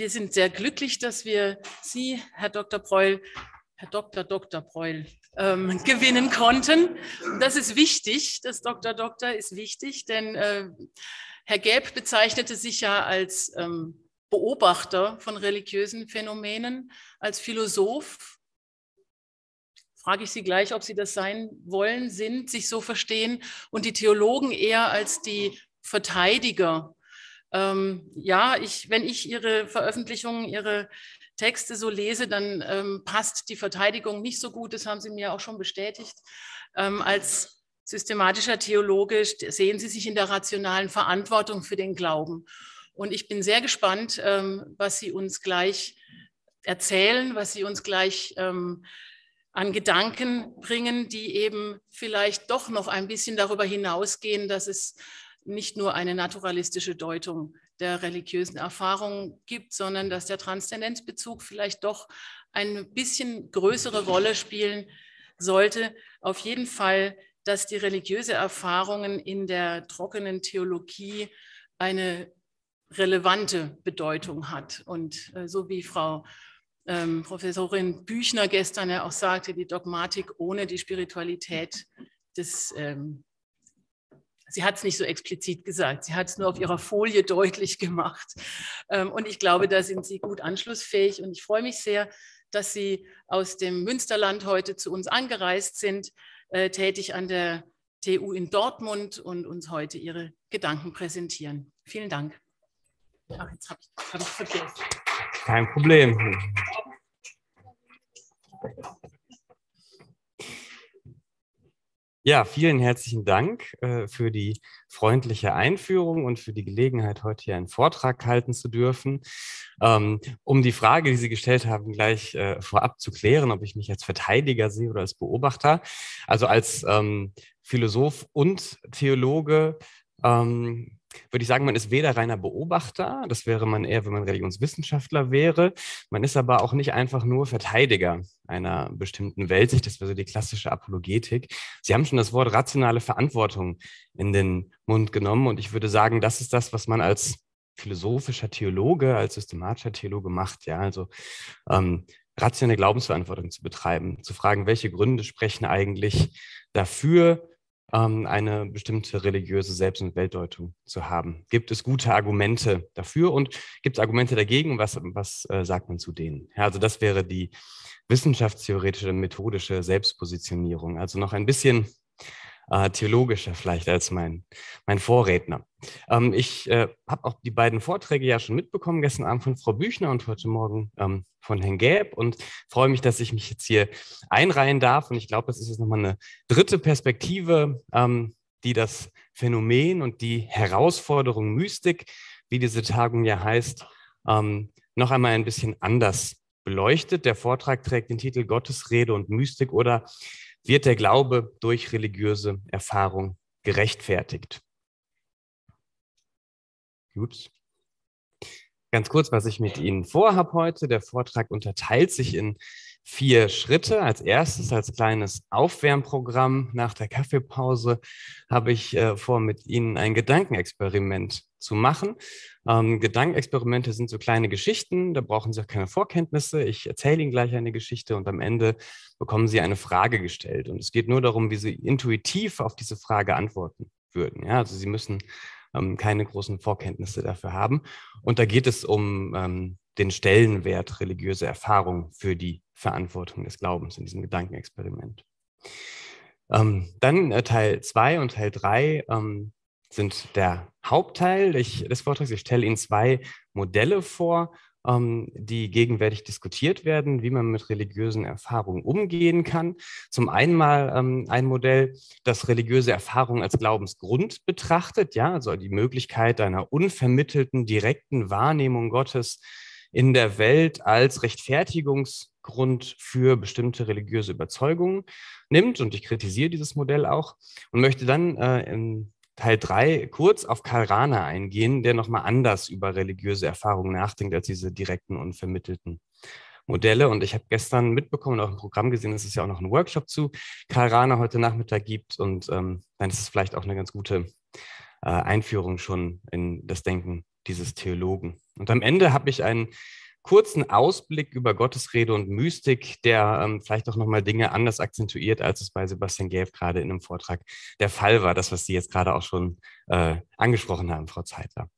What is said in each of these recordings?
wir sind sehr glücklich, dass wir Sie, Herr Dr. Preul, Herr Dr. Dr. Preul, ähm, gewinnen konnten. Das ist wichtig, das Dr. Dr. ist wichtig, denn äh, Herr Gelb bezeichnete sich ja als ähm, Beobachter von religiösen Phänomenen, als Philosoph. Frage ich Sie gleich, ob Sie das sein wollen, sind, sich so verstehen und die Theologen eher als die Verteidiger ähm, ja, ich, wenn ich Ihre Veröffentlichungen, Ihre Texte so lese, dann ähm, passt die Verteidigung nicht so gut. Das haben Sie mir auch schon bestätigt. Ähm, als systematischer Theologe sehen Sie sich in der rationalen Verantwortung für den Glauben. Und ich bin sehr gespannt, ähm, was Sie uns gleich erzählen, was Sie uns gleich ähm, an Gedanken bringen, die eben vielleicht doch noch ein bisschen darüber hinausgehen, dass es nicht nur eine naturalistische Deutung der religiösen Erfahrung gibt, sondern dass der Transzendenzbezug vielleicht doch ein bisschen größere Rolle spielen sollte. Auf jeden Fall, dass die religiöse Erfahrungen in der trockenen Theologie eine relevante Bedeutung hat. Und äh, so wie Frau ähm, Professorin Büchner gestern ja auch sagte, die Dogmatik ohne die Spiritualität des ähm, Sie hat es nicht so explizit gesagt, sie hat es nur auf ihrer Folie deutlich gemacht. Ähm, und ich glaube, da sind Sie gut anschlussfähig und ich freue mich sehr, dass Sie aus dem Münsterland heute zu uns angereist sind, äh, tätig an der TU in Dortmund und uns heute Ihre Gedanken präsentieren. Vielen Dank. Ach, jetzt habe ich, hab ich vergessen. Kein Problem. Ja, vielen herzlichen Dank äh, für die freundliche Einführung und für die Gelegenheit, heute hier einen Vortrag halten zu dürfen. Ähm, um die Frage, die Sie gestellt haben, gleich äh, vorab zu klären, ob ich mich als Verteidiger sehe oder als Beobachter. Also als ähm, Philosoph und Theologe ähm, würde ich sagen, man ist weder reiner Beobachter, das wäre man eher, wenn man Religionswissenschaftler wäre, man ist aber auch nicht einfach nur Verteidiger einer bestimmten Weltsicht, das wäre so die klassische Apologetik. Sie haben schon das Wort rationale Verantwortung in den Mund genommen und ich würde sagen, das ist das, was man als philosophischer Theologe, als systematischer Theologe macht, ja, also ähm, rationale Glaubensverantwortung zu betreiben, zu fragen, welche Gründe sprechen eigentlich dafür, ähm, eine bestimmte religiöse Selbst- und Weltdeutung zu haben. Gibt es gute Argumente dafür und gibt es Argumente dagegen? Was, was äh, sagt man zu denen? Ja, also das wäre die wissenschaftstheoretische, methodische Selbstpositionierung. Also noch ein bisschen äh, theologischer vielleicht als mein, mein Vorredner. Ähm, ich äh, habe auch die beiden Vorträge ja schon mitbekommen, gestern Abend von Frau Büchner und heute Morgen ähm, von Herrn Gäb und freue mich, dass ich mich jetzt hier einreihen darf. Und ich glaube, das ist jetzt nochmal eine dritte Perspektive, ähm, die das Phänomen und die Herausforderung Mystik, wie diese Tagung ja heißt, ähm, noch einmal ein bisschen anders beleuchtet. Der Vortrag trägt den Titel Gottesrede und Mystik oder wird der Glaube durch religiöse Erfahrung gerechtfertigt? Gut. Ganz kurz, was ich mit Ihnen vorhabe heute. Der Vortrag unterteilt sich in vier Schritte. Als erstes, als kleines Aufwärmprogramm nach der Kaffeepause, habe ich äh, vor, mit Ihnen ein Gedankenexperiment zu machen. Ähm, Gedankenexperimente sind so kleine Geschichten, da brauchen Sie auch keine Vorkenntnisse. Ich erzähle Ihnen gleich eine Geschichte und am Ende bekommen Sie eine Frage gestellt. Und es geht nur darum, wie Sie intuitiv auf diese Frage antworten würden. Ja, also Sie müssen ähm, keine großen Vorkenntnisse dafür haben. Und da geht es um ähm, den Stellenwert religiöser Erfahrung für die Verantwortung des Glaubens in diesem Gedankenexperiment. Ähm, dann äh, Teil 2 und Teil 3 ähm, sind der Hauptteil des Vortrags. Ich stelle Ihnen zwei Modelle vor ähm, die gegenwärtig diskutiert werden, wie man mit religiösen Erfahrungen umgehen kann. Zum einen mal ähm, ein Modell, das religiöse Erfahrungen als Glaubensgrund betrachtet, ja, also die Möglichkeit einer unvermittelten, direkten Wahrnehmung Gottes in der Welt als Rechtfertigungsgrund für bestimmte religiöse Überzeugungen nimmt. Und ich kritisiere dieses Modell auch und möchte dann äh, in Teil 3 kurz auf Karl Rahner eingehen, der nochmal anders über religiöse Erfahrungen nachdenkt als diese direkten und vermittelten. Modelle. Und ich habe gestern mitbekommen und auch im Programm gesehen, dass es ja auch noch einen Workshop zu Karl Rahner heute Nachmittag gibt. Und ähm, dann ist es vielleicht auch eine ganz gute äh, Einführung schon in das Denken dieses Theologen. Und am Ende habe ich einen kurzen Ausblick über Gottesrede und Mystik, der ähm, vielleicht auch nochmal Dinge anders akzentuiert, als es bei Sebastian Gelb gerade in einem Vortrag der Fall war. Das, was Sie jetzt gerade auch schon äh, angesprochen haben, Frau Zeitler.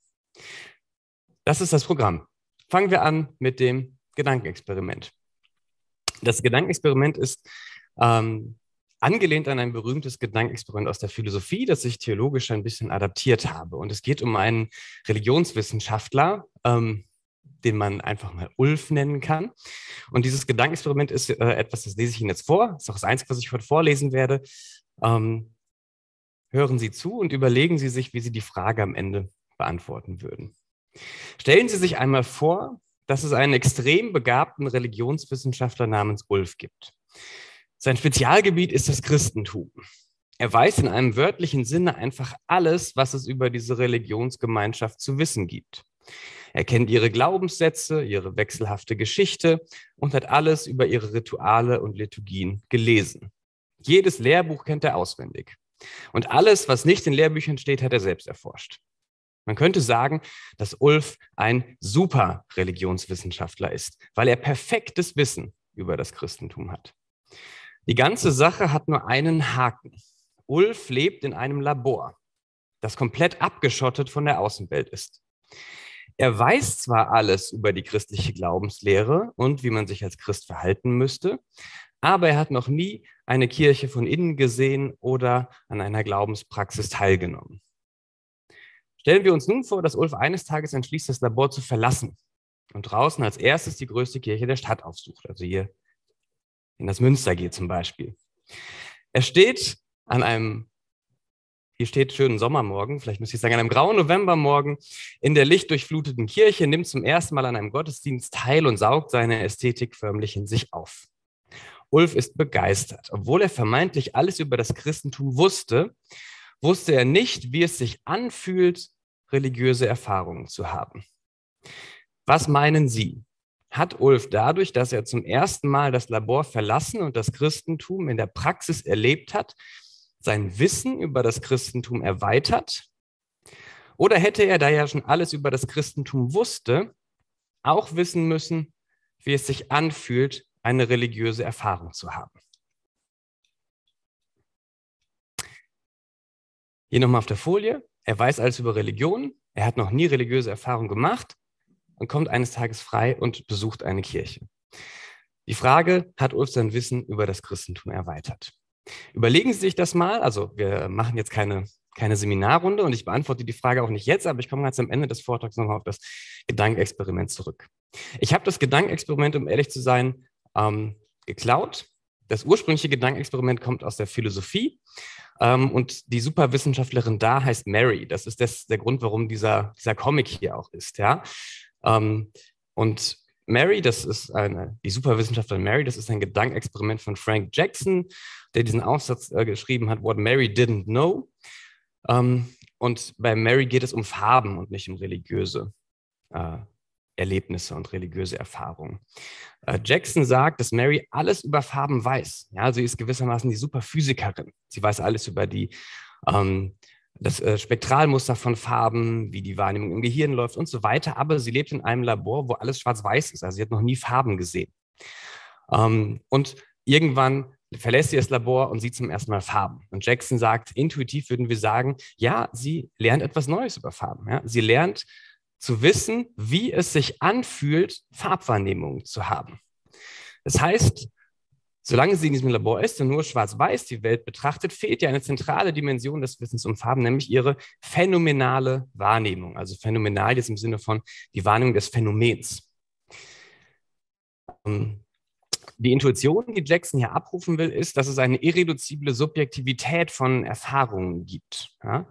Das ist das Programm. Fangen wir an mit dem Gedankenexperiment. Das Gedankenexperiment ist ähm, angelehnt an ein berühmtes Gedankenexperiment aus der Philosophie, das ich theologisch ein bisschen adaptiert habe. Und es geht um einen Religionswissenschaftler, ähm, den man einfach mal Ulf nennen kann. Und dieses Gedankenexperiment ist äh, etwas, das lese ich Ihnen jetzt vor. Das ist auch das Einzige, was ich heute vorlesen werde. Ähm, hören Sie zu und überlegen Sie sich, wie Sie die Frage am Ende beantworten würden. Stellen Sie sich einmal vor, dass es einen extrem begabten Religionswissenschaftler namens Ulf gibt. Sein Spezialgebiet ist das Christentum. Er weiß in einem wörtlichen Sinne einfach alles, was es über diese Religionsgemeinschaft zu wissen gibt. Er kennt ihre Glaubenssätze, ihre wechselhafte Geschichte und hat alles über ihre Rituale und Liturgien gelesen. Jedes Lehrbuch kennt er auswendig. Und alles, was nicht in Lehrbüchern steht, hat er selbst erforscht. Man könnte sagen, dass Ulf ein super Religionswissenschaftler ist, weil er perfektes Wissen über das Christentum hat. Die ganze Sache hat nur einen Haken. Ulf lebt in einem Labor, das komplett abgeschottet von der Außenwelt ist. Er weiß zwar alles über die christliche Glaubenslehre und wie man sich als Christ verhalten müsste, aber er hat noch nie eine Kirche von innen gesehen oder an einer Glaubenspraxis teilgenommen. Stellen wir uns nun vor, dass Ulf eines Tages entschließt, das Labor zu verlassen und draußen als erstes die größte Kirche der Stadt aufsucht, also hier in das Münster geht zum Beispiel. Er steht an einem hier steht schönen Sommermorgen, vielleicht müsste ich sagen, an einem grauen Novembermorgen in der lichtdurchfluteten Kirche nimmt zum ersten Mal an einem Gottesdienst teil und saugt seine Ästhetik förmlich in sich auf. Ulf ist begeistert. Obwohl er vermeintlich alles über das Christentum wusste, wusste er nicht, wie es sich anfühlt, religiöse Erfahrungen zu haben. Was meinen Sie? Hat Ulf dadurch, dass er zum ersten Mal das Labor verlassen und das Christentum in der Praxis erlebt hat, sein Wissen über das Christentum erweitert? Oder hätte er, da er ja schon alles über das Christentum wusste, auch wissen müssen, wie es sich anfühlt, eine religiöse Erfahrung zu haben? Hier nochmal auf der Folie. Er weiß alles über Religion. Er hat noch nie religiöse Erfahrung gemacht und kommt eines Tages frei und besucht eine Kirche. Die Frage, hat Ulf sein Wissen über das Christentum erweitert? Überlegen Sie sich das mal. Also wir machen jetzt keine, keine Seminarrunde und ich beantworte die Frage auch nicht jetzt, aber ich komme ganz am Ende des Vortrags nochmal auf das Gedankenexperiment zurück. Ich habe das Gedankenexperiment, um ehrlich zu sein, ähm, geklaut. Das ursprüngliche Gedankenexperiment kommt aus der Philosophie ähm, und die Superwissenschaftlerin da heißt Mary. Das ist das, der Grund, warum dieser, dieser Comic hier auch ist. Ja? Ähm, und Mary, das ist eine, die Superwissenschaftlerin Mary, das ist ein Gedankenexperiment von Frank Jackson, der diesen Aufsatz äh, geschrieben hat, What Mary Didn't Know. Ähm, und bei Mary geht es um Farben und nicht um religiöse äh, Erlebnisse und religiöse Erfahrungen. Äh, Jackson sagt, dass Mary alles über Farben weiß. Ja, sie ist gewissermaßen die Superphysikerin. Sie weiß alles über die ähm, das äh, Spektralmuster von Farben, wie die Wahrnehmung im Gehirn läuft und so weiter. Aber sie lebt in einem Labor, wo alles schwarz-weiß ist. Also sie hat noch nie Farben gesehen. Ähm, und irgendwann verlässt sie das Labor und sieht zum ersten Mal Farben. Und Jackson sagt, intuitiv würden wir sagen, ja, sie lernt etwas Neues über Farben. Ja? Sie lernt zu wissen, wie es sich anfühlt, Farbwahrnehmungen zu haben. Das heißt, Solange sie in diesem Labor ist und nur schwarz-weiß die Welt betrachtet, fehlt ja eine zentrale Dimension des Wissens um Farben, nämlich ihre phänomenale Wahrnehmung. Also phänomenal jetzt im Sinne von die Wahrnehmung des Phänomens. Ähm, die Intuition, die Jackson hier abrufen will, ist, dass es eine irreduzible Subjektivität von Erfahrungen gibt. Ja?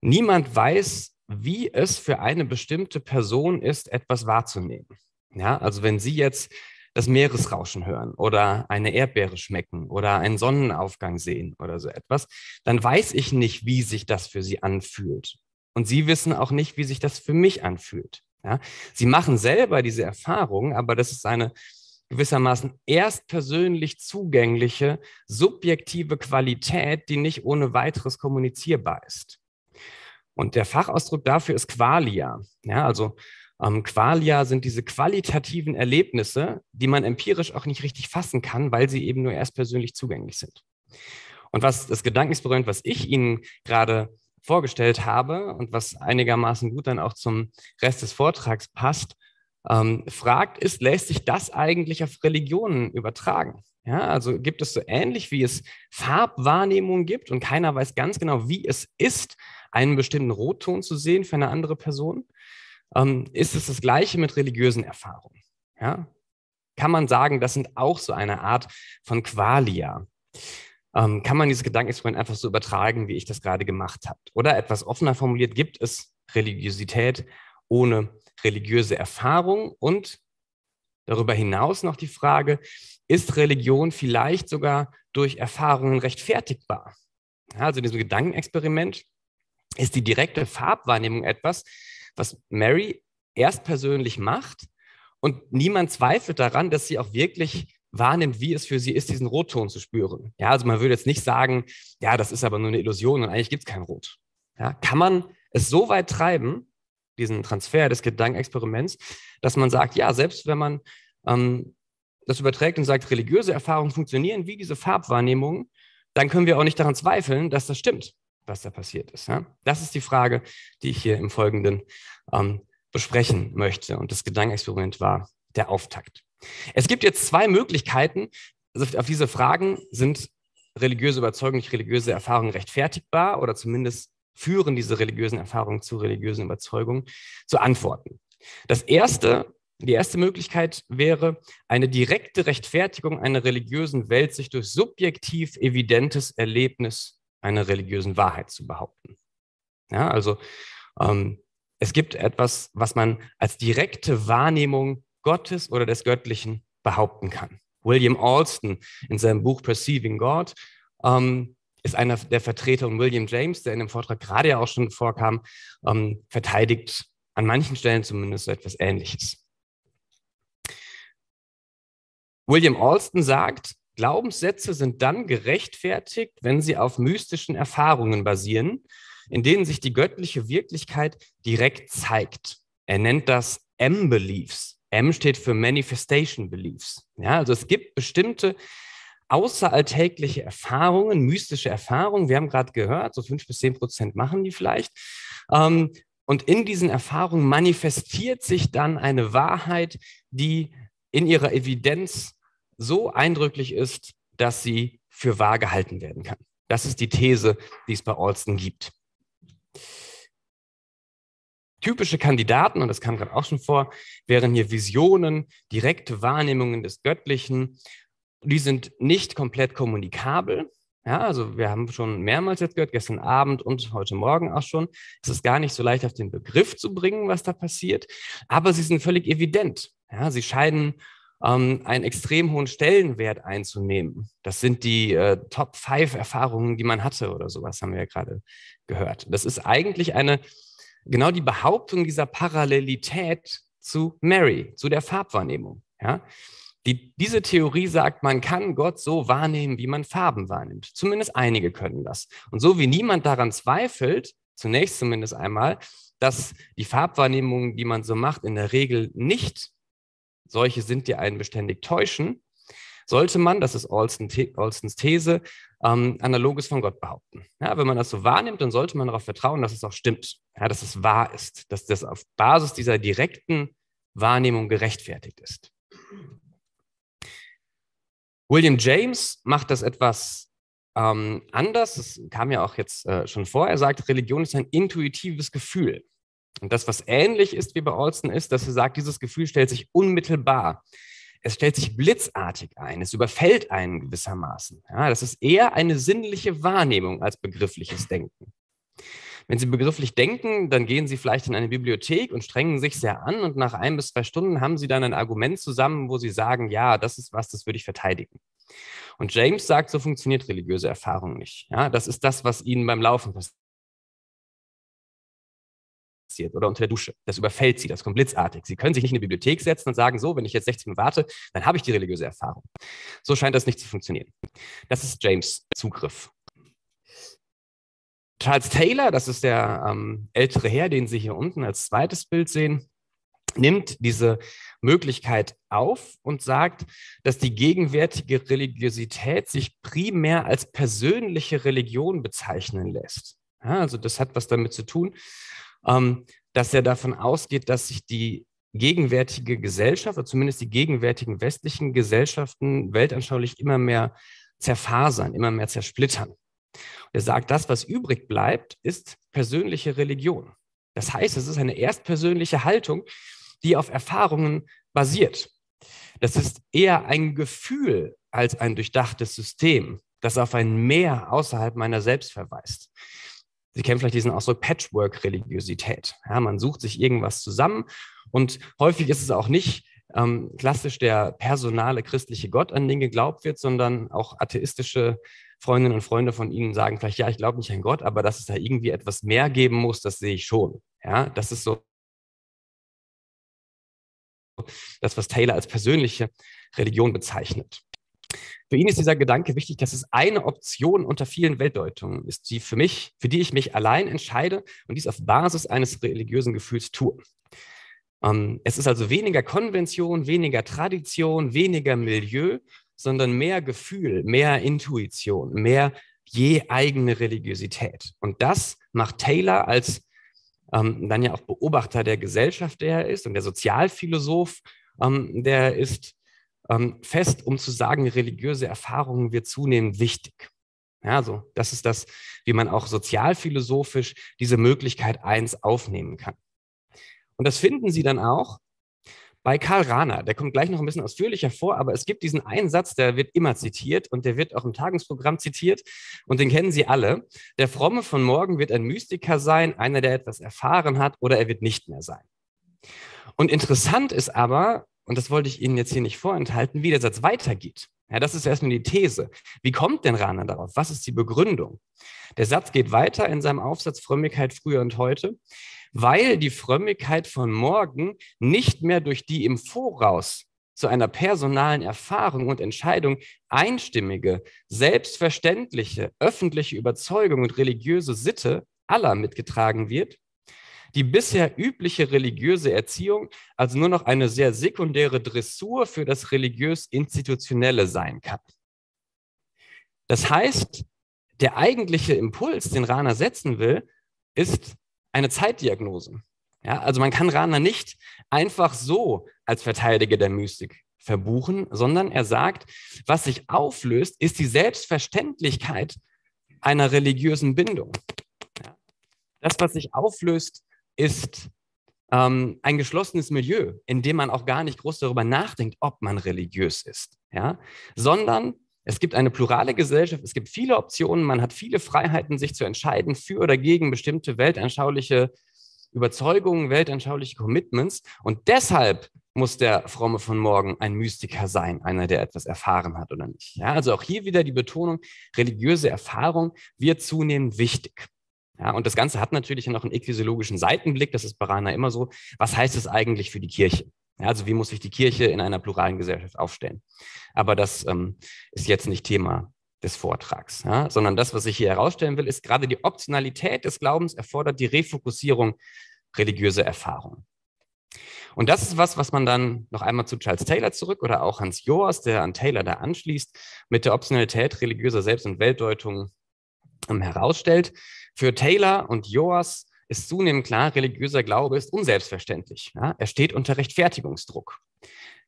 Niemand weiß, wie es für eine bestimmte Person ist, etwas wahrzunehmen. Ja, also wenn Sie jetzt das Meeresrauschen hören oder eine Erdbeere schmecken oder einen Sonnenaufgang sehen oder so etwas, dann weiß ich nicht, wie sich das für sie anfühlt. Und sie wissen auch nicht, wie sich das für mich anfühlt. Ja? Sie machen selber diese Erfahrung, aber das ist eine gewissermaßen erstpersönlich zugängliche, subjektive Qualität, die nicht ohne weiteres kommunizierbar ist. Und der Fachausdruck dafür ist Qualia. Ja, also ähm, Qualia sind diese qualitativen Erlebnisse, die man empirisch auch nicht richtig fassen kann, weil sie eben nur erst persönlich zugänglich sind. Und was das Gedankensperrend, was ich Ihnen gerade vorgestellt habe und was einigermaßen gut dann auch zum Rest des Vortrags passt, ähm, fragt, ist, lässt sich das eigentlich auf Religionen übertragen? Ja, also gibt es so ähnlich wie es Farbwahrnehmung gibt und keiner weiß ganz genau, wie es ist, einen bestimmten Rotton zu sehen für eine andere Person? Ähm, ist es das Gleiche mit religiösen Erfahrungen? Ja? Kann man sagen, das sind auch so eine Art von Qualia? Ähm, kann man dieses Gedankenexperiment einfach so übertragen, wie ich das gerade gemacht habe? Oder etwas offener formuliert, gibt es Religiosität ohne religiöse Erfahrung? Und darüber hinaus noch die Frage, ist Religion vielleicht sogar durch Erfahrungen rechtfertigbar? also in diesem Gedankenexperiment ist die direkte Farbwahrnehmung etwas, was Mary erst persönlich macht und niemand zweifelt daran, dass sie auch wirklich wahrnimmt, wie es für sie ist, diesen Rotton zu spüren. Ja, also man würde jetzt nicht sagen, ja, das ist aber nur eine Illusion und eigentlich gibt es kein Rot. Ja, kann man es so weit treiben, diesen Transfer des Gedankenexperiments, dass man sagt, ja, selbst wenn man ähm, das überträgt und sagt, religiöse Erfahrungen funktionieren wie diese Farbwahrnehmungen, dann können wir auch nicht daran zweifeln, dass das stimmt was da passiert ist. Ja? Das ist die Frage, die ich hier im Folgenden ähm, besprechen möchte. Und das Gedankenexperiment war der Auftakt. Es gibt jetzt zwei Möglichkeiten. Also auf diese Fragen sind religiöse Überzeugungen, nicht religiöse Erfahrungen rechtfertigbar oder zumindest führen diese religiösen Erfahrungen zu religiösen Überzeugungen zu antworten. Das erste, die erste Möglichkeit wäre eine direkte Rechtfertigung einer religiösen Welt sich durch subjektiv evidentes Erlebnis einer religiösen Wahrheit zu behaupten. Ja, also ähm, es gibt etwas, was man als direkte Wahrnehmung Gottes oder des Göttlichen behaupten kann. William Alston in seinem Buch Perceiving God ähm, ist einer der Vertreter und William James, der in dem Vortrag gerade ja auch schon vorkam, ähm, verteidigt an manchen Stellen zumindest etwas Ähnliches. William Alston sagt, Glaubenssätze sind dann gerechtfertigt, wenn sie auf mystischen Erfahrungen basieren, in denen sich die göttliche Wirklichkeit direkt zeigt. Er nennt das M-Beliefs. M steht für Manifestation Beliefs. Ja, also es gibt bestimmte außeralltägliche Erfahrungen, mystische Erfahrungen. Wir haben gerade gehört, so fünf bis zehn Prozent machen die vielleicht. Ähm, und in diesen Erfahrungen manifestiert sich dann eine Wahrheit, die in ihrer Evidenz so eindrücklich ist, dass sie für wahr gehalten werden kann. Das ist die These, die es bei Alston gibt. Typische Kandidaten, und das kam gerade auch schon vor, wären hier Visionen, direkte Wahrnehmungen des Göttlichen. Die sind nicht komplett kommunikabel. Ja, also wir haben schon mehrmals jetzt gehört, gestern Abend und heute Morgen auch schon. Es ist gar nicht so leicht auf den Begriff zu bringen, was da passiert, aber sie sind völlig evident. Ja, sie scheinen ähm, einen extrem hohen Stellenwert einzunehmen. Das sind die äh, Top 5 Erfahrungen, die man hatte oder sowas, haben wir ja gerade gehört. Das ist eigentlich eine, genau die Behauptung dieser Parallelität zu Mary, zu der Farbwahrnehmung. Ja? Die, diese Theorie sagt, man kann Gott so wahrnehmen, wie man Farben wahrnimmt. Zumindest einige können das. Und so wie niemand daran zweifelt, zunächst zumindest einmal, dass die Farbwahrnehmung, die man so macht, in der Regel nicht solche sind, die einen beständig täuschen, sollte man, das ist Olsons These, ähm, Analoges von Gott behaupten. Ja, wenn man das so wahrnimmt, dann sollte man darauf vertrauen, dass es auch stimmt, ja, dass es wahr ist, dass das auf Basis dieser direkten Wahrnehmung gerechtfertigt ist. William James macht das etwas ähm, anders. Das kam ja auch jetzt äh, schon vor. Er sagt, Religion ist ein intuitives Gefühl. Und das, was ähnlich ist wie bei Olsen, ist, dass er sagt, dieses Gefühl stellt sich unmittelbar. Es stellt sich blitzartig ein, es überfällt einen gewissermaßen. Ja, das ist eher eine sinnliche Wahrnehmung als begriffliches Denken. Wenn Sie begrifflich denken, dann gehen Sie vielleicht in eine Bibliothek und strengen sich sehr an und nach ein bis zwei Stunden haben Sie dann ein Argument zusammen, wo Sie sagen, ja, das ist was, das würde ich verteidigen. Und James sagt, so funktioniert religiöse Erfahrung nicht. Ja, das ist das, was Ihnen beim Laufen passiert passiert oder unter der Dusche. Das überfällt sie, das kommt blitzartig. Sie können sich nicht in eine Bibliothek setzen und sagen, so, wenn ich jetzt 16 Minuten warte, dann habe ich die religiöse Erfahrung. So scheint das nicht zu funktionieren. Das ist James Zugriff. Charles Taylor, das ist der ähm, ältere Herr, den Sie hier unten als zweites Bild sehen, nimmt diese Möglichkeit auf und sagt, dass die gegenwärtige Religiosität sich primär als persönliche Religion bezeichnen lässt. Ja, also das hat was damit zu tun, ähm, dass er davon ausgeht, dass sich die gegenwärtige Gesellschaft oder zumindest die gegenwärtigen westlichen Gesellschaften weltanschaulich immer mehr zerfasern, immer mehr zersplittern. Und er sagt, das, was übrig bleibt, ist persönliche Religion. Das heißt, es ist eine erstpersönliche Haltung, die auf Erfahrungen basiert. Das ist eher ein Gefühl als ein durchdachtes System, das auf ein Mehr außerhalb meiner selbst verweist. Sie kennen vielleicht diesen Ausdruck Patchwork-Religiosität. Ja, man sucht sich irgendwas zusammen und häufig ist es auch nicht ähm, klassisch der personale christliche Gott, an den geglaubt wird, sondern auch atheistische Freundinnen und Freunde von Ihnen sagen vielleicht, ja, ich glaube nicht an Gott, aber dass es da irgendwie etwas mehr geben muss, das sehe ich schon. Ja, das ist so das, was Taylor als persönliche Religion bezeichnet. Für ihn ist dieser Gedanke wichtig, dass es eine Option unter vielen Weltdeutungen ist, die für mich, für die ich mich allein entscheide und dies auf Basis eines religiösen Gefühls tue. Ähm, es ist also weniger Konvention, weniger Tradition, weniger Milieu, sondern mehr Gefühl, mehr Intuition, mehr je eigene Religiosität. Und das macht Taylor als ähm, dann ja auch Beobachter der Gesellschaft, der er ist, und der Sozialphilosoph, ähm, der ist, ähm, fest, um zu sagen, religiöse Erfahrungen wird zunehmend wichtig. Ja, also das ist das, wie man auch sozialphilosophisch diese Möglichkeit 1 aufnehmen kann. Und das finden Sie dann auch bei Karl Rahner. Der kommt gleich noch ein bisschen ausführlicher vor, aber es gibt diesen einen Satz, der wird immer zitiert und der wird auch im Tagungsprogramm zitiert und den kennen Sie alle. Der Fromme von morgen wird ein Mystiker sein, einer, der etwas erfahren hat oder er wird nicht mehr sein. Und interessant ist aber, und das wollte ich Ihnen jetzt hier nicht vorenthalten, wie der Satz weitergeht. Ja, das ist erstmal die These. Wie kommt denn Rahner darauf? Was ist die Begründung? Der Satz geht weiter in seinem Aufsatz Frömmigkeit früher und heute, weil die Frömmigkeit von morgen nicht mehr durch die im Voraus zu einer personalen Erfahrung und Entscheidung einstimmige, selbstverständliche, öffentliche Überzeugung und religiöse Sitte aller mitgetragen wird, die bisher übliche religiöse Erziehung also nur noch eine sehr sekundäre Dressur für das religiös-institutionelle sein kann. Das heißt, der eigentliche Impuls, den Rana setzen will, ist eine Zeitdiagnose. Ja, also man kann Rana nicht einfach so als Verteidiger der Mystik verbuchen, sondern er sagt, was sich auflöst, ist die Selbstverständlichkeit einer religiösen Bindung. das, was sich auflöst, ist ähm, ein geschlossenes Milieu, in dem man auch gar nicht groß darüber nachdenkt, ob man religiös ist, ja? sondern es gibt eine plurale Gesellschaft, es gibt viele Optionen, man hat viele Freiheiten, sich zu entscheiden für oder gegen bestimmte weltanschauliche Überzeugungen, weltanschauliche Commitments. Und deshalb muss der Fromme von morgen ein Mystiker sein, einer, der etwas erfahren hat oder nicht. Ja, also auch hier wieder die Betonung, religiöse Erfahrung wird zunehmend wichtig. Ja, und das Ganze hat natürlich noch einen ekklesiologischen Seitenblick, das ist bei Rana immer so. Was heißt es eigentlich für die Kirche? Ja, also wie muss sich die Kirche in einer pluralen Gesellschaft aufstellen? Aber das ähm, ist jetzt nicht Thema des Vortrags, ja? sondern das, was ich hier herausstellen will, ist gerade die Optionalität des Glaubens erfordert die Refokussierung religiöser Erfahrungen. Und das ist was, was man dann noch einmal zu Charles Taylor zurück oder auch Hans Joas, der an Taylor da anschließt, mit der Optionalität religiöser Selbst- und Weltdeutung ähm, herausstellt. Für Taylor und Joas ist zunehmend klar, religiöser Glaube ist unselbstverständlich. Ja? Er steht unter Rechtfertigungsdruck.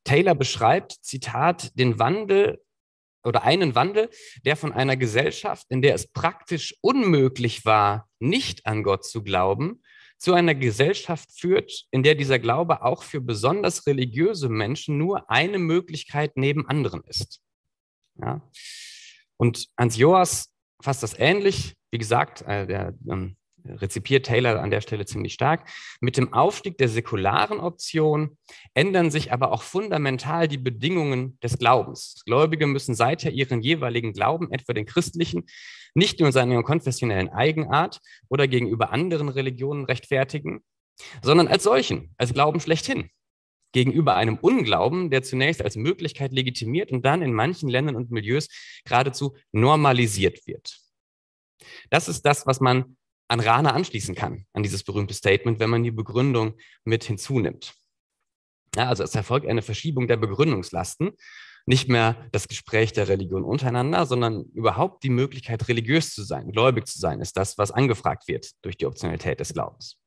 Taylor beschreibt, Zitat, den Wandel oder einen Wandel, der von einer Gesellschaft, in der es praktisch unmöglich war, nicht an Gott zu glauben, zu einer Gesellschaft führt, in der dieser Glaube auch für besonders religiöse Menschen nur eine Möglichkeit neben anderen ist. Ja? Und Hans Joas fasst das ähnlich, wie gesagt, äh, der ähm, rezipiert Taylor an der Stelle ziemlich stark. Mit dem Aufstieg der säkularen Option ändern sich aber auch fundamental die Bedingungen des Glaubens. Gläubige müssen seither ihren jeweiligen Glauben, etwa den christlichen, nicht nur in seiner konfessionellen Eigenart oder gegenüber anderen Religionen rechtfertigen, sondern als solchen, als Glauben schlechthin gegenüber einem Unglauben, der zunächst als Möglichkeit legitimiert und dann in manchen Ländern und Milieus geradezu normalisiert wird. Das ist das, was man an Rana anschließen kann, an dieses berühmte Statement, wenn man die Begründung mit hinzunimmt. Ja, also es erfolgt eine Verschiebung der Begründungslasten, nicht mehr das Gespräch der Religion untereinander, sondern überhaupt die Möglichkeit, religiös zu sein, gläubig zu sein, ist das, was angefragt wird durch die Optionalität des Glaubens.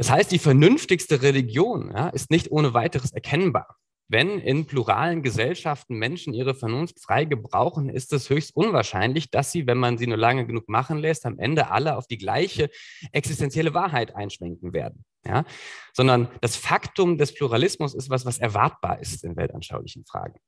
Das heißt, die vernünftigste Religion ja, ist nicht ohne weiteres erkennbar. Wenn in pluralen Gesellschaften Menschen ihre Vernunft frei gebrauchen, ist es höchst unwahrscheinlich, dass sie, wenn man sie nur lange genug machen lässt, am Ende alle auf die gleiche existenzielle Wahrheit einschwenken werden. Ja? Sondern das Faktum des Pluralismus ist was, was erwartbar ist in weltanschaulichen Fragen.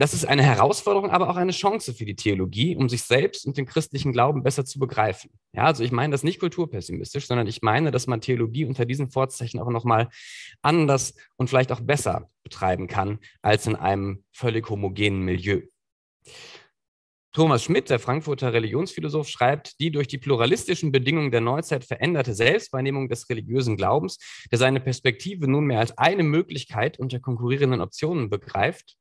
Das ist eine Herausforderung, aber auch eine Chance für die Theologie, um sich selbst und den christlichen Glauben besser zu begreifen. Ja, also ich meine das nicht kulturpessimistisch, sondern ich meine, dass man Theologie unter diesen Vorzeichen auch nochmal anders und vielleicht auch besser betreiben kann als in einem völlig homogenen Milieu. Thomas Schmidt, der Frankfurter Religionsphilosoph, schreibt, die durch die pluralistischen Bedingungen der Neuzeit veränderte Selbstwahrnehmung des religiösen Glaubens, der seine Perspektive nunmehr als eine Möglichkeit unter konkurrierenden Optionen begreift,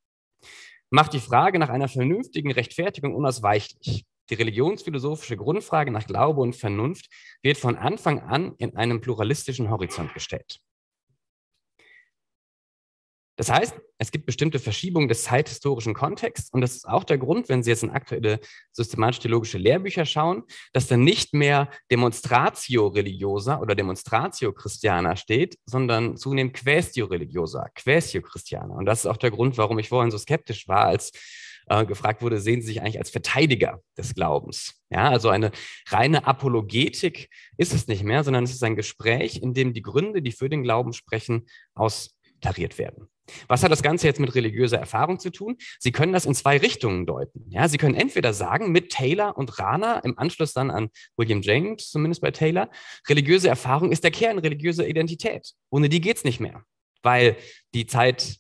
macht die Frage nach einer vernünftigen Rechtfertigung unausweichlich. Die religionsphilosophische Grundfrage nach Glaube und Vernunft wird von Anfang an in einem pluralistischen Horizont gestellt. Das heißt, es gibt bestimmte Verschiebungen des zeithistorischen Kontexts und das ist auch der Grund, wenn Sie jetzt in aktuelle systematisch-theologische Lehrbücher schauen, dass dann nicht mehr Demonstratio religiosa oder Demonstratio Christiana steht, sondern zunehmend Quaestio religiosa, Quaestio Christiana. Und das ist auch der Grund, warum ich vorhin so skeptisch war, als äh, gefragt wurde, sehen Sie sich eigentlich als Verteidiger des Glaubens? Ja, also eine reine Apologetik ist es nicht mehr, sondern es ist ein Gespräch, in dem die Gründe, die für den Glauben sprechen, aus tariert werden. Was hat das Ganze jetzt mit religiöser Erfahrung zu tun? Sie können das in zwei Richtungen deuten. Ja, Sie können entweder sagen, mit Taylor und Rana, im Anschluss dann an William James, zumindest bei Taylor, religiöse Erfahrung ist der Kern religiöser Identität. Ohne die geht es nicht mehr, weil die Zeit,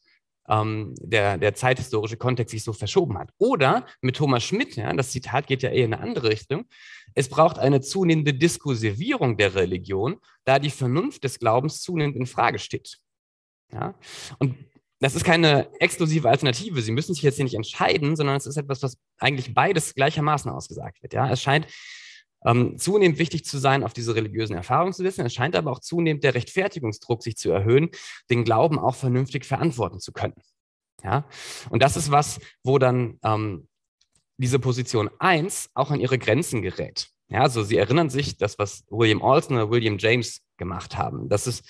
ähm, der, der zeithistorische Kontext sich so verschoben hat. Oder mit Thomas Schmidt, ja, das Zitat geht ja eher in eine andere Richtung, es braucht eine zunehmende Diskursivierung der Religion, da die Vernunft des Glaubens zunehmend in Frage steht. Ja? Und das ist keine exklusive Alternative. Sie müssen sich jetzt hier nicht entscheiden, sondern es ist etwas, was eigentlich beides gleichermaßen ausgesagt wird. Ja? Es scheint ähm, zunehmend wichtig zu sein, auf diese religiösen Erfahrungen zu wissen. Es scheint aber auch zunehmend der Rechtfertigungsdruck sich zu erhöhen, den Glauben auch vernünftig verantworten zu können. Ja? Und das ist was, wo dann ähm, diese Position 1 auch an ihre Grenzen gerät. Ja, also sie erinnern sich, das, was William Alston oder William James gemacht haben. Das ist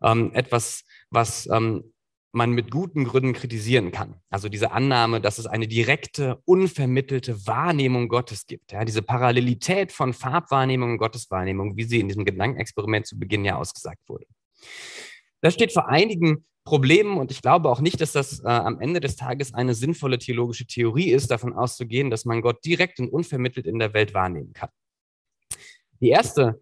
ähm, etwas, was ähm, man mit guten Gründen kritisieren kann. Also diese Annahme, dass es eine direkte, unvermittelte Wahrnehmung Gottes gibt. Ja, diese Parallelität von Farbwahrnehmung und Gotteswahrnehmung, wie sie in diesem Gedankenexperiment zu Beginn ja ausgesagt wurde. Das steht vor einigen Problemen und ich glaube auch nicht, dass das äh, am Ende des Tages eine sinnvolle theologische Theorie ist, davon auszugehen, dass man Gott direkt und unvermittelt in der Welt wahrnehmen kann. Die erste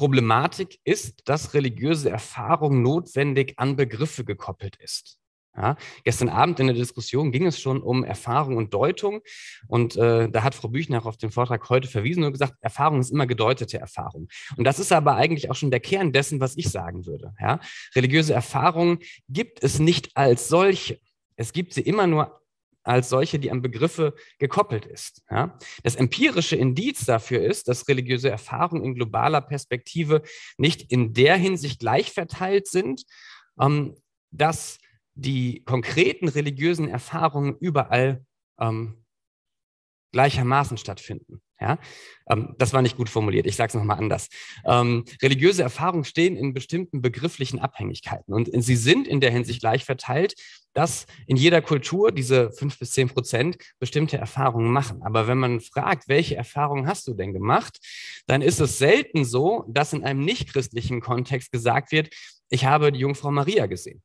Problematik ist, dass religiöse Erfahrung notwendig an Begriffe gekoppelt ist. Ja, gestern Abend in der Diskussion ging es schon um Erfahrung und Deutung. Und äh, da hat Frau Büchner auch auf den Vortrag heute verwiesen und gesagt, Erfahrung ist immer gedeutete Erfahrung. Und das ist aber eigentlich auch schon der Kern dessen, was ich sagen würde. Ja? Religiöse Erfahrung gibt es nicht als solche. Es gibt sie immer nur als solche, die an Begriffe gekoppelt ist. Ja? Das empirische Indiz dafür ist, dass religiöse Erfahrungen in globaler Perspektive nicht in der Hinsicht gleich verteilt sind, ähm, dass die konkreten religiösen Erfahrungen überall ähm, gleichermaßen stattfinden. Ja? Ähm, das war nicht gut formuliert. Ich sage es nochmal anders. Ähm, religiöse Erfahrungen stehen in bestimmten begrifflichen Abhängigkeiten und sie sind in der Hinsicht gleich verteilt, dass in jeder Kultur diese fünf bis zehn Prozent bestimmte Erfahrungen machen. Aber wenn man fragt, welche Erfahrungen hast du denn gemacht, dann ist es selten so, dass in einem nichtchristlichen Kontext gesagt wird, ich habe die Jungfrau Maria gesehen.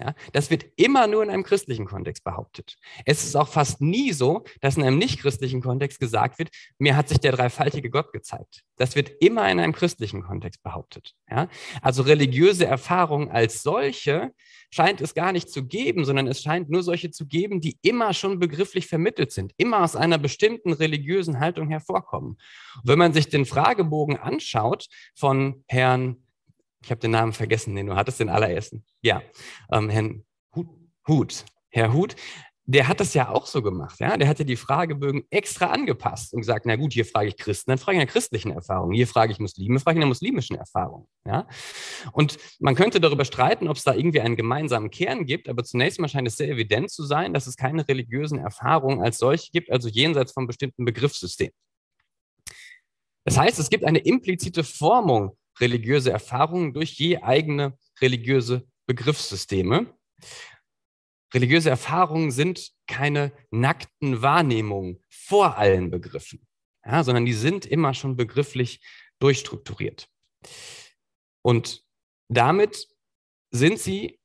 Ja, das wird immer nur in einem christlichen Kontext behauptet. Es ist auch fast nie so, dass in einem nicht-christlichen Kontext gesagt wird, mir hat sich der dreifaltige Gott gezeigt. Das wird immer in einem christlichen Kontext behauptet. Ja, also religiöse Erfahrungen als solche scheint es gar nicht zu geben, sondern es scheint nur solche zu geben, die immer schon begrifflich vermittelt sind, immer aus einer bestimmten religiösen Haltung hervorkommen. Und wenn man sich den Fragebogen anschaut von Herrn ich habe den Namen vergessen, den du hattest, den allerersten. Ja, ähm, Herrn Hut, Hut, Herr Hut, der hat das ja auch so gemacht. Ja? Der hatte die Fragebögen extra angepasst und gesagt, na gut, hier frage ich Christen, dann frage ich nach christlichen Erfahrungen, hier frage ich Muslime, frage ich nach muslimischen Erfahrungen. Ja? Und man könnte darüber streiten, ob es da irgendwie einen gemeinsamen Kern gibt, aber zunächst mal scheint es sehr evident zu sein, dass es keine religiösen Erfahrungen als solche gibt, also jenseits von bestimmten Begriffssystemen. Das heißt, es gibt eine implizite Formung religiöse Erfahrungen durch je eigene religiöse Begriffssysteme. Religiöse Erfahrungen sind keine nackten Wahrnehmungen vor allen Begriffen, ja, sondern die sind immer schon begrifflich durchstrukturiert. Und damit sind sie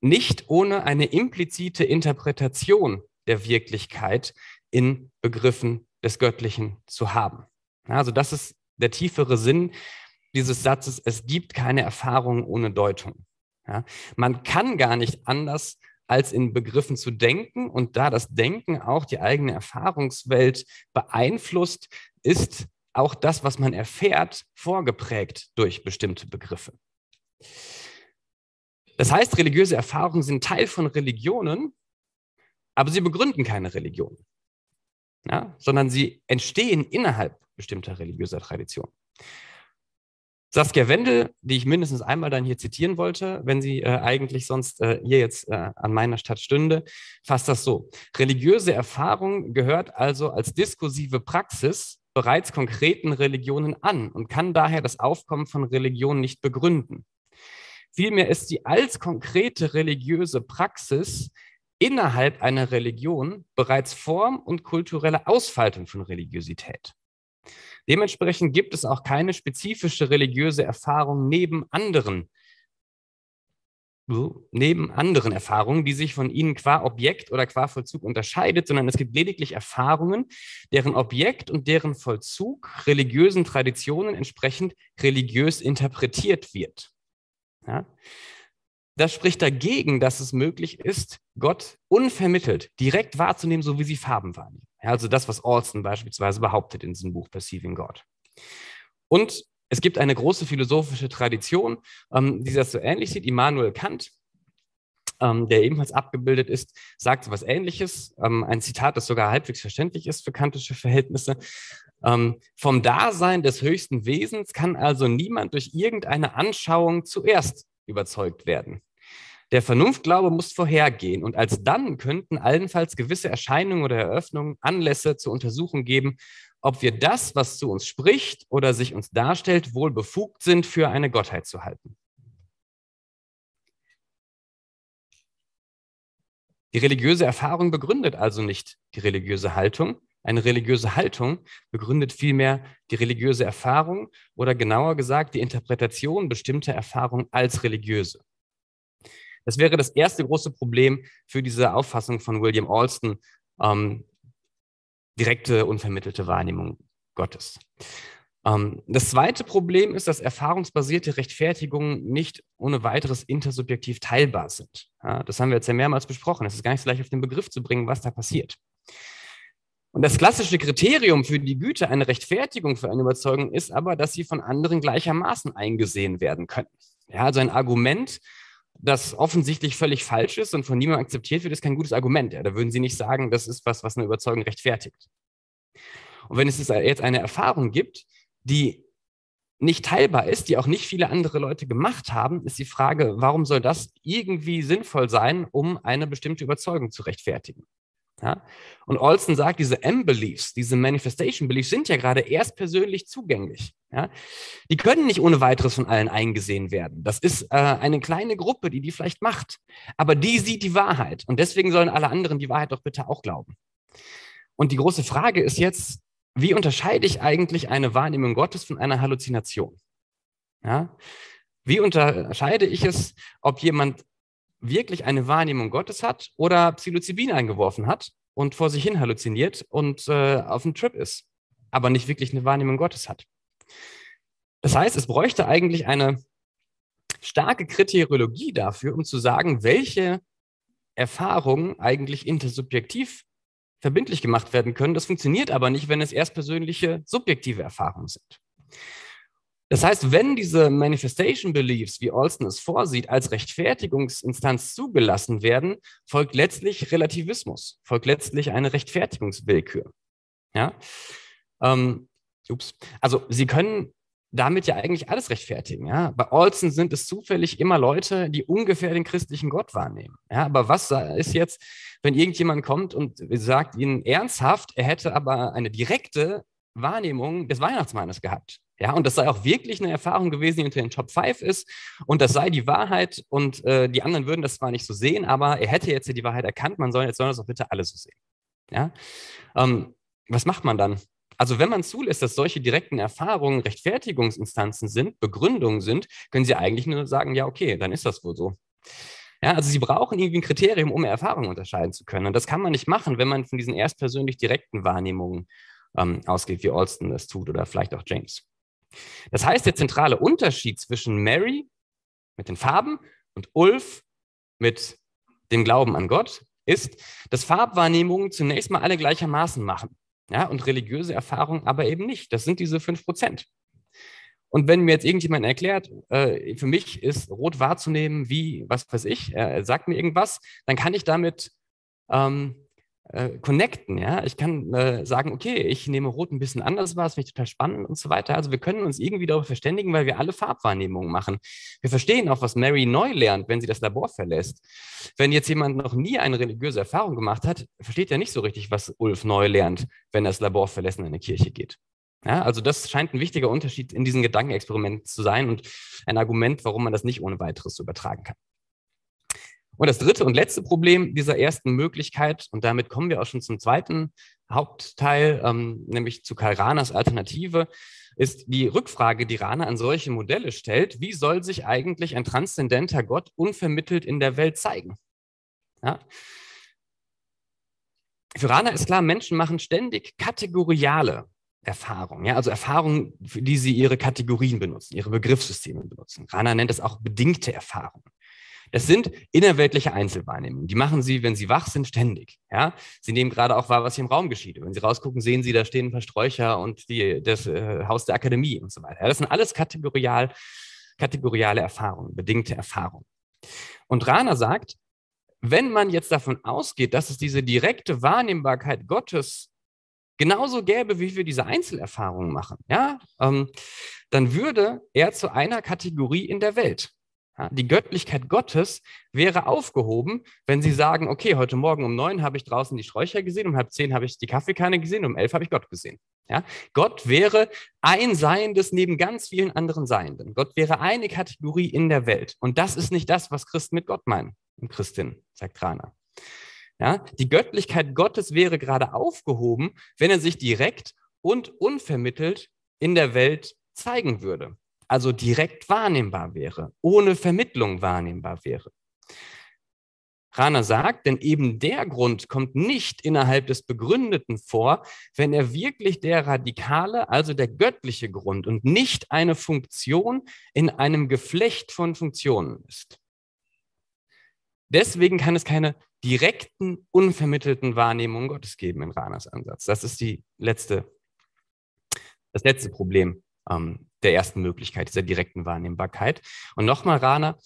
nicht ohne eine implizite Interpretation der Wirklichkeit in Begriffen des Göttlichen zu haben. Also das ist der tiefere Sinn dieses Satzes, es gibt keine Erfahrung ohne Deutung. Ja? Man kann gar nicht anders, als in Begriffen zu denken. Und da das Denken auch die eigene Erfahrungswelt beeinflusst, ist auch das, was man erfährt, vorgeprägt durch bestimmte Begriffe. Das heißt, religiöse Erfahrungen sind Teil von Religionen, aber sie begründen keine Religion, ja? sondern sie entstehen innerhalb bestimmter religiöser Traditionen. Saskia Wendel, die ich mindestens einmal dann hier zitieren wollte, wenn sie äh, eigentlich sonst äh, hier jetzt äh, an meiner Stadt stünde, fasst das so. Religiöse Erfahrung gehört also als diskursive Praxis bereits konkreten Religionen an und kann daher das Aufkommen von Religionen nicht begründen. Vielmehr ist sie als konkrete religiöse Praxis innerhalb einer Religion bereits Form und kulturelle Ausfaltung von Religiosität. Dementsprechend gibt es auch keine spezifische religiöse Erfahrung neben anderen, neben anderen Erfahrungen, die sich von ihnen qua Objekt oder qua Vollzug unterscheidet, sondern es gibt lediglich Erfahrungen, deren Objekt und deren Vollzug religiösen Traditionen entsprechend religiös interpretiert wird. Ja? das spricht dagegen, dass es möglich ist, Gott unvermittelt direkt wahrzunehmen, so wie sie Farben wahrnehmen. Also das, was Alston beispielsweise behauptet in seinem Buch Perceiving God. Und es gibt eine große philosophische Tradition, ähm, die das so ähnlich sieht. Immanuel Kant, ähm, der ebenfalls abgebildet ist, sagt so was Ähnliches. Ähm, ein Zitat, das sogar halbwegs verständlich ist für kantische Verhältnisse. vom Dasein des höchsten Wesens kann also niemand durch irgendeine Anschauung zuerst überzeugt werden. Der Vernunftglaube muss vorhergehen und als dann könnten allenfalls gewisse Erscheinungen oder Eröffnungen Anlässe zur Untersuchung geben, ob wir das, was zu uns spricht oder sich uns darstellt, wohl befugt sind, für eine Gottheit zu halten. Die religiöse Erfahrung begründet also nicht die religiöse Haltung. Eine religiöse Haltung begründet vielmehr die religiöse Erfahrung oder genauer gesagt die Interpretation bestimmter Erfahrungen als religiöse. Das wäre das erste große Problem für diese Auffassung von William Alston, ähm, direkte, unvermittelte Wahrnehmung Gottes. Ähm, das zweite Problem ist, dass erfahrungsbasierte Rechtfertigungen nicht ohne weiteres intersubjektiv teilbar sind. Ja, das haben wir jetzt ja mehrmals besprochen. Es ist gar nicht so leicht auf den Begriff zu bringen, was da passiert. Und das klassische Kriterium für die Güte, einer Rechtfertigung für eine Überzeugung ist aber, dass sie von anderen gleichermaßen eingesehen werden können. Ja, also ein Argument, das offensichtlich völlig falsch ist und von niemandem akzeptiert wird, ist kein gutes Argument. Ja, da würden Sie nicht sagen, das ist was, was eine Überzeugung rechtfertigt. Und wenn es jetzt eine Erfahrung gibt, die nicht teilbar ist, die auch nicht viele andere Leute gemacht haben, ist die Frage, warum soll das irgendwie sinnvoll sein, um eine bestimmte Überzeugung zu rechtfertigen? Ja? Und Olson sagt, diese M-Beliefs, diese Manifestation-Beliefs sind ja gerade erst persönlich zugänglich. Ja? Die können nicht ohne weiteres von allen eingesehen werden. Das ist äh, eine kleine Gruppe, die die vielleicht macht. Aber die sieht die Wahrheit. Und deswegen sollen alle anderen die Wahrheit doch bitte auch glauben. Und die große Frage ist jetzt, wie unterscheide ich eigentlich eine Wahrnehmung Gottes von einer Halluzination? Ja? Wie unterscheide ich es, ob jemand wirklich eine Wahrnehmung Gottes hat oder Psilocybin eingeworfen hat und vor sich hin halluziniert und äh, auf dem Trip ist, aber nicht wirklich eine Wahrnehmung Gottes hat. Das heißt, es bräuchte eigentlich eine starke Kriteriologie dafür, um zu sagen, welche Erfahrungen eigentlich intersubjektiv verbindlich gemacht werden können. Das funktioniert aber nicht, wenn es erst persönliche subjektive Erfahrungen sind. Das heißt, wenn diese Manifestation Beliefs, wie Olsen es vorsieht, als Rechtfertigungsinstanz zugelassen werden, folgt letztlich Relativismus, folgt letztlich eine Rechtfertigungswillkür. Ja? Ähm, ups. Also Sie können damit ja eigentlich alles rechtfertigen. Ja? Bei Olsen sind es zufällig immer Leute, die ungefähr den christlichen Gott wahrnehmen. Ja? Aber was ist jetzt, wenn irgendjemand kommt und sagt Ihnen ernsthaft, er hätte aber eine direkte Wahrnehmung des Weihnachtsmannes gehabt? Ja, und das sei auch wirklich eine Erfahrung gewesen, die unter den Top 5 ist. Und das sei die Wahrheit. Und äh, die anderen würden das zwar nicht so sehen, aber er hätte jetzt ja die Wahrheit erkannt. Man soll jetzt sollen das auch bitte alle so sehen. Ja? Ähm, was macht man dann? Also wenn man zulässt, dass solche direkten Erfahrungen Rechtfertigungsinstanzen sind, Begründungen sind, können sie eigentlich nur sagen, ja, okay, dann ist das wohl so. Ja, also sie brauchen irgendwie ein Kriterium, um Erfahrungen unterscheiden zu können. Und das kann man nicht machen, wenn man von diesen erstpersönlich direkten Wahrnehmungen ähm, ausgeht, wie Alston das tut oder vielleicht auch James. Das heißt, der zentrale Unterschied zwischen Mary mit den Farben und Ulf mit dem Glauben an Gott ist, dass Farbwahrnehmungen zunächst mal alle gleichermaßen machen. Ja, und religiöse Erfahrungen aber eben nicht. Das sind diese 5%. Und wenn mir jetzt irgendjemand erklärt, äh, für mich ist rot wahrzunehmen wie, was weiß ich, er äh, sagt mir irgendwas, dann kann ich damit ähm, äh, connecten. Ja? Ich kann äh, sagen, okay, ich nehme Rot ein bisschen anders wahr, das finde ich total spannend und so weiter. Also wir können uns irgendwie darüber verständigen, weil wir alle Farbwahrnehmungen machen. Wir verstehen auch, was Mary neu lernt, wenn sie das Labor verlässt. Wenn jetzt jemand noch nie eine religiöse Erfahrung gemacht hat, versteht er nicht so richtig, was Ulf neu lernt, wenn er das Labor verlässt und in eine Kirche geht. Ja, also das scheint ein wichtiger Unterschied in diesen Gedankenexperimenten zu sein und ein Argument, warum man das nicht ohne weiteres übertragen kann. Und das dritte und letzte Problem dieser ersten Möglichkeit, und damit kommen wir auch schon zum zweiten Hauptteil, ähm, nämlich zu Karl Rahners Alternative, ist die Rückfrage, die Rana an solche Modelle stellt, wie soll sich eigentlich ein transzendenter Gott unvermittelt in der Welt zeigen? Ja? Für Rana ist klar, Menschen machen ständig kategoriale Erfahrungen, ja? also Erfahrungen, für die sie ihre Kategorien benutzen, ihre Begriffssysteme benutzen. Rana nennt es auch bedingte Erfahrungen. Das sind innerweltliche Einzelwahrnehmungen. Die machen Sie, wenn Sie wach sind, ständig. Ja? Sie nehmen gerade auch wahr, was hier im Raum geschieht. wenn Sie rausgucken, sehen Sie, da stehen ein paar Sträucher und die, das äh, Haus der Akademie und so weiter. Ja, das sind alles kategorial, kategoriale Erfahrungen, bedingte Erfahrungen. Und Rana sagt, wenn man jetzt davon ausgeht, dass es diese direkte Wahrnehmbarkeit Gottes genauso gäbe, wie wir diese Einzelerfahrungen machen, ja, ähm, dann würde er zu einer Kategorie in der Welt. Die Göttlichkeit Gottes wäre aufgehoben, wenn sie sagen, okay, heute Morgen um neun habe ich draußen die Sträucher gesehen, um halb zehn habe ich die Kaffeekanne gesehen, um elf habe ich Gott gesehen. Ja? Gott wäre ein Seiendes neben ganz vielen anderen Seienden. Gott wäre eine Kategorie in der Welt. Und das ist nicht das, was Christen mit Gott meinen und Christin, sagt Rana. Ja? Die Göttlichkeit Gottes wäre gerade aufgehoben, wenn er sich direkt und unvermittelt in der Welt zeigen würde also direkt wahrnehmbar wäre, ohne Vermittlung wahrnehmbar wäre. Rana sagt, denn eben der Grund kommt nicht innerhalb des Begründeten vor, wenn er wirklich der radikale, also der göttliche Grund und nicht eine Funktion in einem Geflecht von Funktionen ist. Deswegen kann es keine direkten, unvermittelten Wahrnehmungen Gottes geben in Ranas Ansatz. Das ist die letzte, das letzte Problem, ähm, der ersten Möglichkeit, dieser direkten Wahrnehmbarkeit. Und nochmal, Rana,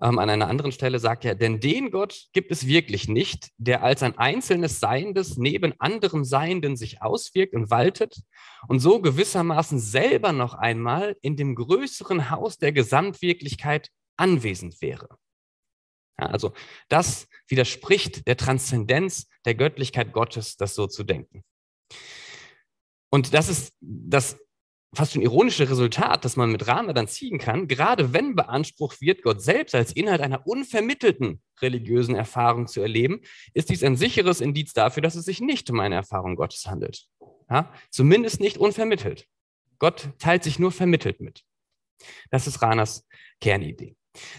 ähm, an einer anderen Stelle sagt er, denn den Gott gibt es wirklich nicht, der als ein einzelnes Seiendes neben anderem Seienden sich auswirkt und waltet und so gewissermaßen selber noch einmal in dem größeren Haus der Gesamtwirklichkeit anwesend wäre. Ja, also das widerspricht der Transzendenz der Göttlichkeit Gottes, das so zu denken. Und das ist das fast schon ironische Resultat, das man mit dann ziehen kann, gerade wenn beansprucht wird, Gott selbst als Inhalt einer unvermittelten religiösen Erfahrung zu erleben, ist dies ein sicheres Indiz dafür, dass es sich nicht um eine Erfahrung Gottes handelt. Ja? Zumindest nicht unvermittelt. Gott teilt sich nur vermittelt mit. Das ist Ranas Kernidee.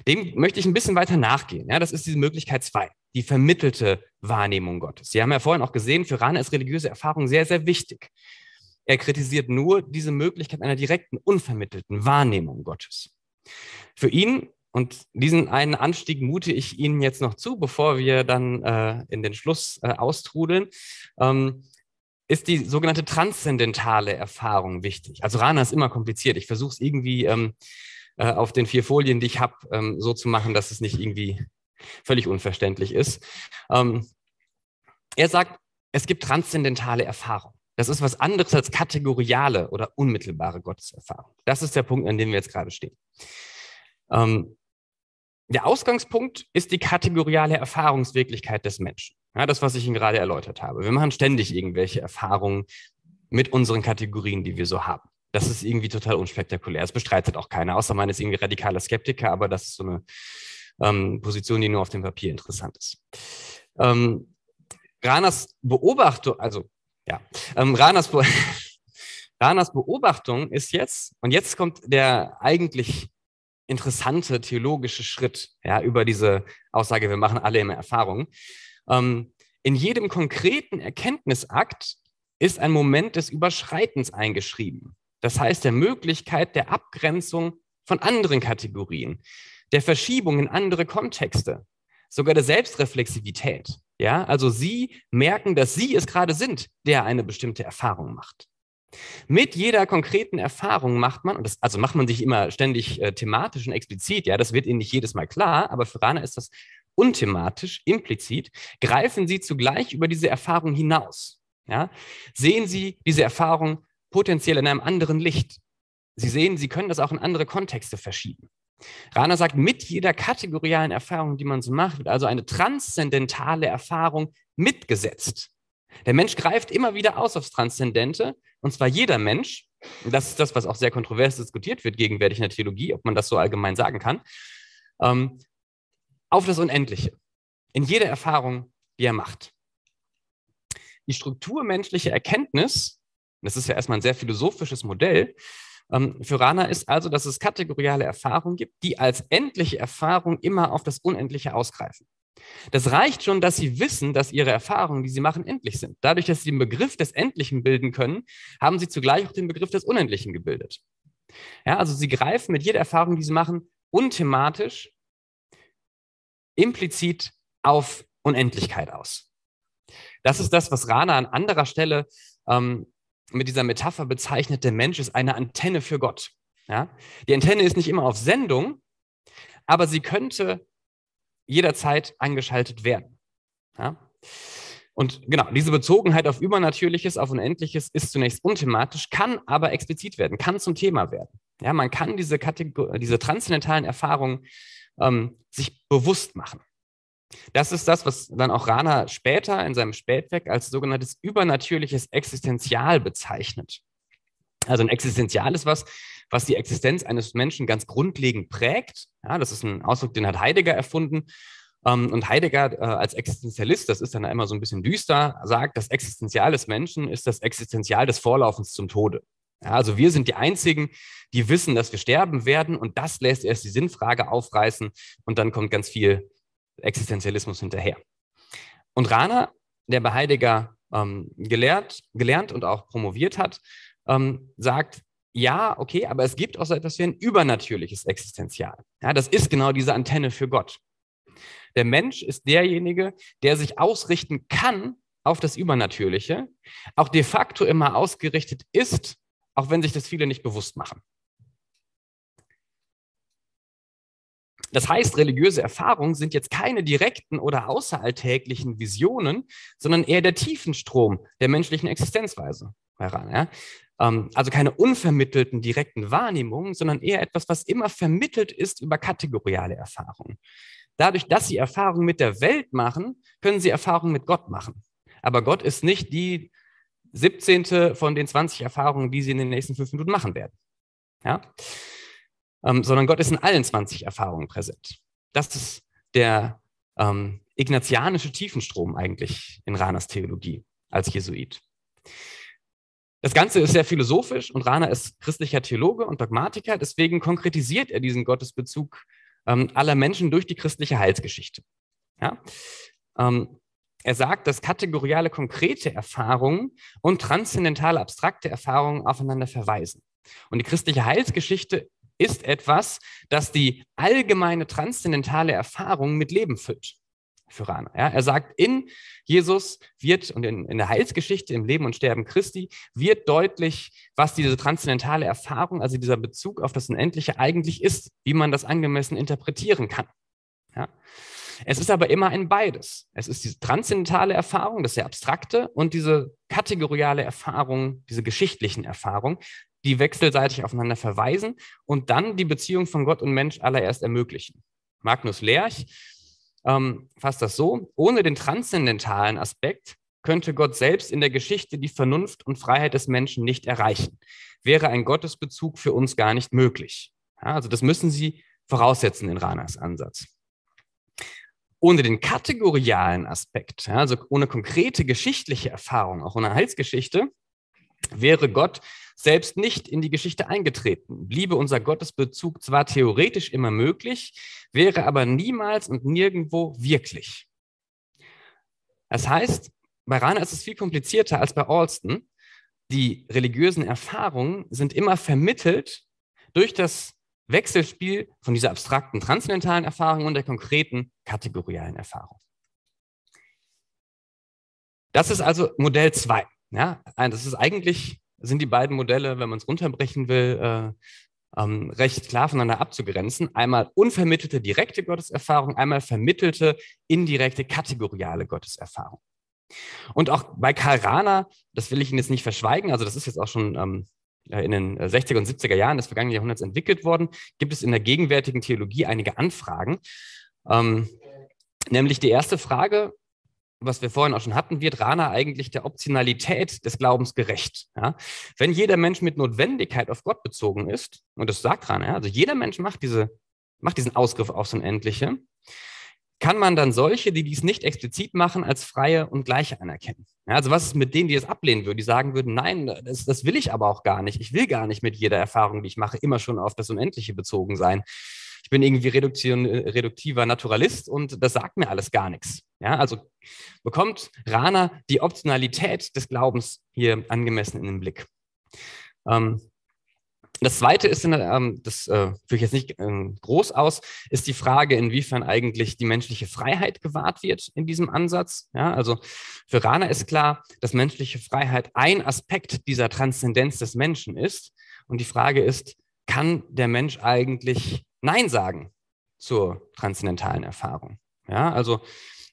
Dem möchte ich ein bisschen weiter nachgehen. Ja? Das ist diese Möglichkeit zwei, die vermittelte Wahrnehmung Gottes. Sie haben ja vorhin auch gesehen, für Rana ist religiöse Erfahrung sehr, sehr wichtig. Er kritisiert nur diese Möglichkeit einer direkten, unvermittelten Wahrnehmung Gottes. Für ihn, und diesen einen Anstieg mute ich Ihnen jetzt noch zu, bevor wir dann äh, in den Schluss äh, austrudeln, ähm, ist die sogenannte transzendentale Erfahrung wichtig. Also Rana ist immer kompliziert. Ich versuche es irgendwie ähm, äh, auf den vier Folien, die ich habe, ähm, so zu machen, dass es nicht irgendwie völlig unverständlich ist. Ähm, er sagt, es gibt transzendentale Erfahrung. Das ist was anderes als kategoriale oder unmittelbare Gotteserfahrung. Das ist der Punkt, an dem wir jetzt gerade stehen. Ähm, der Ausgangspunkt ist die kategoriale Erfahrungswirklichkeit des Menschen. Ja, das, was ich Ihnen gerade erläutert habe. Wir machen ständig irgendwelche Erfahrungen mit unseren Kategorien, die wir so haben. Das ist irgendwie total unspektakulär. Das bestreitet auch keiner, außer man ist irgendwie radikaler Skeptiker, aber das ist so eine ähm, Position, die nur auf dem Papier interessant ist. Ähm, Ranas Beobachtung, also ja, ähm, Ranas, Be Ranas Beobachtung ist jetzt, und jetzt kommt der eigentlich interessante theologische Schritt ja, über diese Aussage, wir machen alle immer Erfahrungen. Ähm, in jedem konkreten Erkenntnisakt ist ein Moment des Überschreitens eingeschrieben. Das heißt, der Möglichkeit der Abgrenzung von anderen Kategorien, der Verschiebung in andere Kontexte sogar der Selbstreflexivität. Ja, also sie merken, dass sie es gerade sind, der eine bestimmte Erfahrung macht. Mit jeder konkreten Erfahrung macht man, und das, also macht man sich immer ständig äh, thematisch und explizit, ja, das wird Ihnen nicht jedes Mal klar, aber für Rana ist das unthematisch, implizit, greifen Sie zugleich über diese Erfahrung hinaus. Ja? Sehen Sie diese Erfahrung potenziell in einem anderen Licht. Sie sehen, Sie können das auch in andere Kontexte verschieben. Rana sagt, mit jeder kategorialen Erfahrung, die man so macht, wird also eine transzendentale Erfahrung mitgesetzt. Der Mensch greift immer wieder aus aufs Transzendente, und zwar jeder Mensch. Und das ist das, was auch sehr kontrovers diskutiert wird gegenwärtig in der Theologie, ob man das so allgemein sagen kann. Ähm, auf das Unendliche, in jeder Erfahrung, die er macht. Die Struktur menschlicher Erkenntnis, das ist ja erstmal ein sehr philosophisches Modell, ähm, für Rana ist also, dass es kategoriale Erfahrungen gibt, die als endliche Erfahrung immer auf das Unendliche ausgreifen. Das reicht schon, dass sie wissen, dass ihre Erfahrungen, die sie machen, endlich sind. Dadurch, dass sie den Begriff des Endlichen bilden können, haben sie zugleich auch den Begriff des Unendlichen gebildet. Ja, also sie greifen mit jeder Erfahrung, die sie machen, unthematisch, implizit auf Unendlichkeit aus. Das ist das, was Rana an anderer Stelle ähm, mit dieser Metapher bezeichnet, der Mensch ist eine Antenne für Gott. Ja? Die Antenne ist nicht immer auf Sendung, aber sie könnte jederzeit angeschaltet werden. Ja? Und genau, diese Bezogenheit auf Übernatürliches, auf Unendliches ist zunächst unthematisch, kann aber explizit werden, kann zum Thema werden. Ja, man kann diese, diese transzendentalen Erfahrungen ähm, sich bewusst machen. Das ist das, was dann auch Rana später in seinem Spätwerk als sogenanntes übernatürliches Existenzial bezeichnet. Also ein Existenzial ist was, was die Existenz eines Menschen ganz grundlegend prägt. Ja, das ist ein Ausdruck, den hat Heidegger erfunden. Ähm, und Heidegger äh, als Existenzialist, das ist dann immer so ein bisschen düster, sagt, das Existenzial des Menschen ist das Existenzial des Vorlaufens zum Tode. Ja, also wir sind die Einzigen, die wissen, dass wir sterben werden und das lässt erst die Sinnfrage aufreißen und dann kommt ganz viel Existenzialismus hinterher. Und Rana, der bei Heidegger ähm, gelehrt, gelernt und auch promoviert hat, ähm, sagt, ja, okay, aber es gibt auch so etwas wie ein übernatürliches Existenzial. Ja, das ist genau diese Antenne für Gott. Der Mensch ist derjenige, der sich ausrichten kann auf das Übernatürliche, auch de facto immer ausgerichtet ist, auch wenn sich das viele nicht bewusst machen. Das heißt, religiöse Erfahrungen sind jetzt keine direkten oder außeralltäglichen Visionen, sondern eher der Tiefenstrom der menschlichen Existenzweise. Heran, ja? Ähm, also keine unvermittelten direkten Wahrnehmungen, sondern eher etwas, was immer vermittelt ist über kategoriale Erfahrungen. Dadurch, dass sie Erfahrungen mit der Welt machen, können sie Erfahrungen mit Gott machen. Aber Gott ist nicht die 17. von den 20 Erfahrungen, die sie in den nächsten fünf Minuten machen werden. Ja? ähm, sondern Gott ist in allen 20 Erfahrungen präsent. Das ist der ähm, ignatianische Tiefenstrom eigentlich in Ranas Theologie als Jesuit. Das Ganze ist sehr philosophisch und Rana ist christlicher Theologe und Dogmatiker, deswegen konkretisiert er diesen Gottesbezug ähm, aller Menschen durch die christliche Heilsgeschichte. Ja? Ähm, er sagt, dass kategoriale konkrete Erfahrungen und transzendentale abstrakte Erfahrungen aufeinander verweisen. Und die christliche Heilsgeschichte ist etwas, das die allgemeine transzendentale Erfahrung mit Leben füllt. Für Rana. Ja, er sagt, in Jesus wird und in, in der Heilsgeschichte, im Leben und Sterben Christi, wird deutlich, was diese transzendentale Erfahrung, also dieser Bezug auf das Unendliche eigentlich ist, wie man das angemessen interpretieren kann. Ja. Es ist aber immer ein beides. Es ist diese transzendentale Erfahrung, das sehr abstrakte, und diese kategoriale Erfahrung, diese geschichtlichen Erfahrungen, die wechselseitig aufeinander verweisen und dann die Beziehung von Gott und Mensch allererst ermöglichen. Magnus Lerch ähm, fasst das so, ohne den transzendentalen Aspekt könnte Gott selbst in der Geschichte die Vernunft und Freiheit des Menschen nicht erreichen. Wäre ein Gottesbezug für uns gar nicht möglich. Ja, also das müssen Sie voraussetzen in Ranas Ansatz. Ohne den kategorialen Aspekt, ja, also ohne konkrete geschichtliche Erfahrung, auch ohne Heilsgeschichte, wäre Gott selbst nicht in die Geschichte eingetreten. Bliebe unser Gottesbezug zwar theoretisch immer möglich, wäre aber niemals und nirgendwo wirklich. Das heißt, bei Rana ist es viel komplizierter als bei Alston. Die religiösen Erfahrungen sind immer vermittelt durch das Wechselspiel von dieser abstrakten transzendentalen Erfahrung und der konkreten kategorialen Erfahrung. Das ist also Modell 2. Ja, das ist eigentlich sind die beiden Modelle, wenn man es runterbrechen will, äh, ähm, recht klar voneinander abzugrenzen. Einmal unvermittelte direkte Gotteserfahrung, einmal vermittelte indirekte kategoriale Gotteserfahrung. Und auch bei Karl Rahner, das will ich Ihnen jetzt nicht verschweigen, also das ist jetzt auch schon ähm, in den 60er äh, und 70er Jahren des vergangenen Jahrhunderts entwickelt worden, gibt es in der gegenwärtigen Theologie einige Anfragen. Ähm, nämlich die erste Frage, was wir vorhin auch schon hatten, wird Rana eigentlich der Optionalität des Glaubens gerecht. Ja? Wenn jeder Mensch mit Notwendigkeit auf Gott bezogen ist, und das sagt Rana, ja, also jeder Mensch macht, diese, macht diesen Ausgriff aufs Unendliche, kann man dann solche, die dies nicht explizit machen, als freie und gleiche anerkennen. Ja, also was ist mit denen, die es ablehnen würden, die sagen würden, nein, das, das will ich aber auch gar nicht. Ich will gar nicht mit jeder Erfahrung, die ich mache, immer schon auf das Unendliche bezogen sein ich bin irgendwie reduktion, reduktiver Naturalist und das sagt mir alles gar nichts. Ja, also bekommt Rana die Optionalität des Glaubens hier angemessen in den Blick. Ähm, das zweite ist, ähm, das äh, führe ich jetzt nicht ähm, groß aus, ist die Frage, inwiefern eigentlich die menschliche Freiheit gewahrt wird in diesem Ansatz. Ja, also für Rana ist klar, dass menschliche Freiheit ein Aspekt dieser Transzendenz des Menschen ist. Und die Frage ist, kann der Mensch eigentlich Nein sagen zur transzendentalen Erfahrung. Ja, also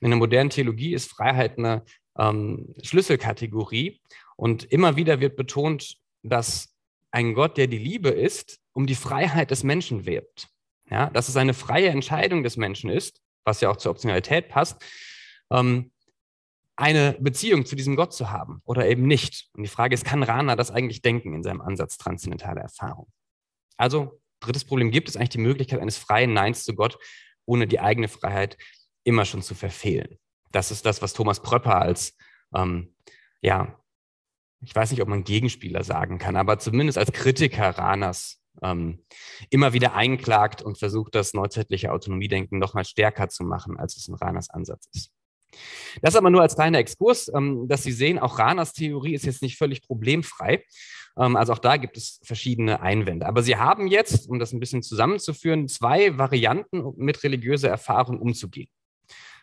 in der modernen Theologie ist Freiheit eine ähm, Schlüsselkategorie und immer wieder wird betont, dass ein Gott, der die Liebe ist, um die Freiheit des Menschen wirbt. Ja, dass es eine freie Entscheidung des Menschen ist, was ja auch zur Optionalität passt, ähm, eine Beziehung zu diesem Gott zu haben oder eben nicht. Und die Frage ist, kann Rana das eigentlich denken in seinem Ansatz transzendentaler Erfahrung? Also drittes Problem, gibt es eigentlich die Möglichkeit eines freien Neins zu Gott, ohne die eigene Freiheit immer schon zu verfehlen? Das ist das, was Thomas Pröpper als, ähm, ja, ich weiß nicht, ob man Gegenspieler sagen kann, aber zumindest als Kritiker Ranas ähm, immer wieder einklagt und versucht, das neuzeitliche Autonomiedenken nochmal stärker zu machen, als es in Ranas Ansatz ist. Das aber nur als kleiner Exkurs, ähm, dass Sie sehen, auch Ranas Theorie ist jetzt nicht völlig problemfrei. Ähm, also auch da gibt es verschiedene Einwände. Aber Sie haben jetzt, um das ein bisschen zusammenzuführen, zwei Varianten, um mit religiöser Erfahrung umzugehen.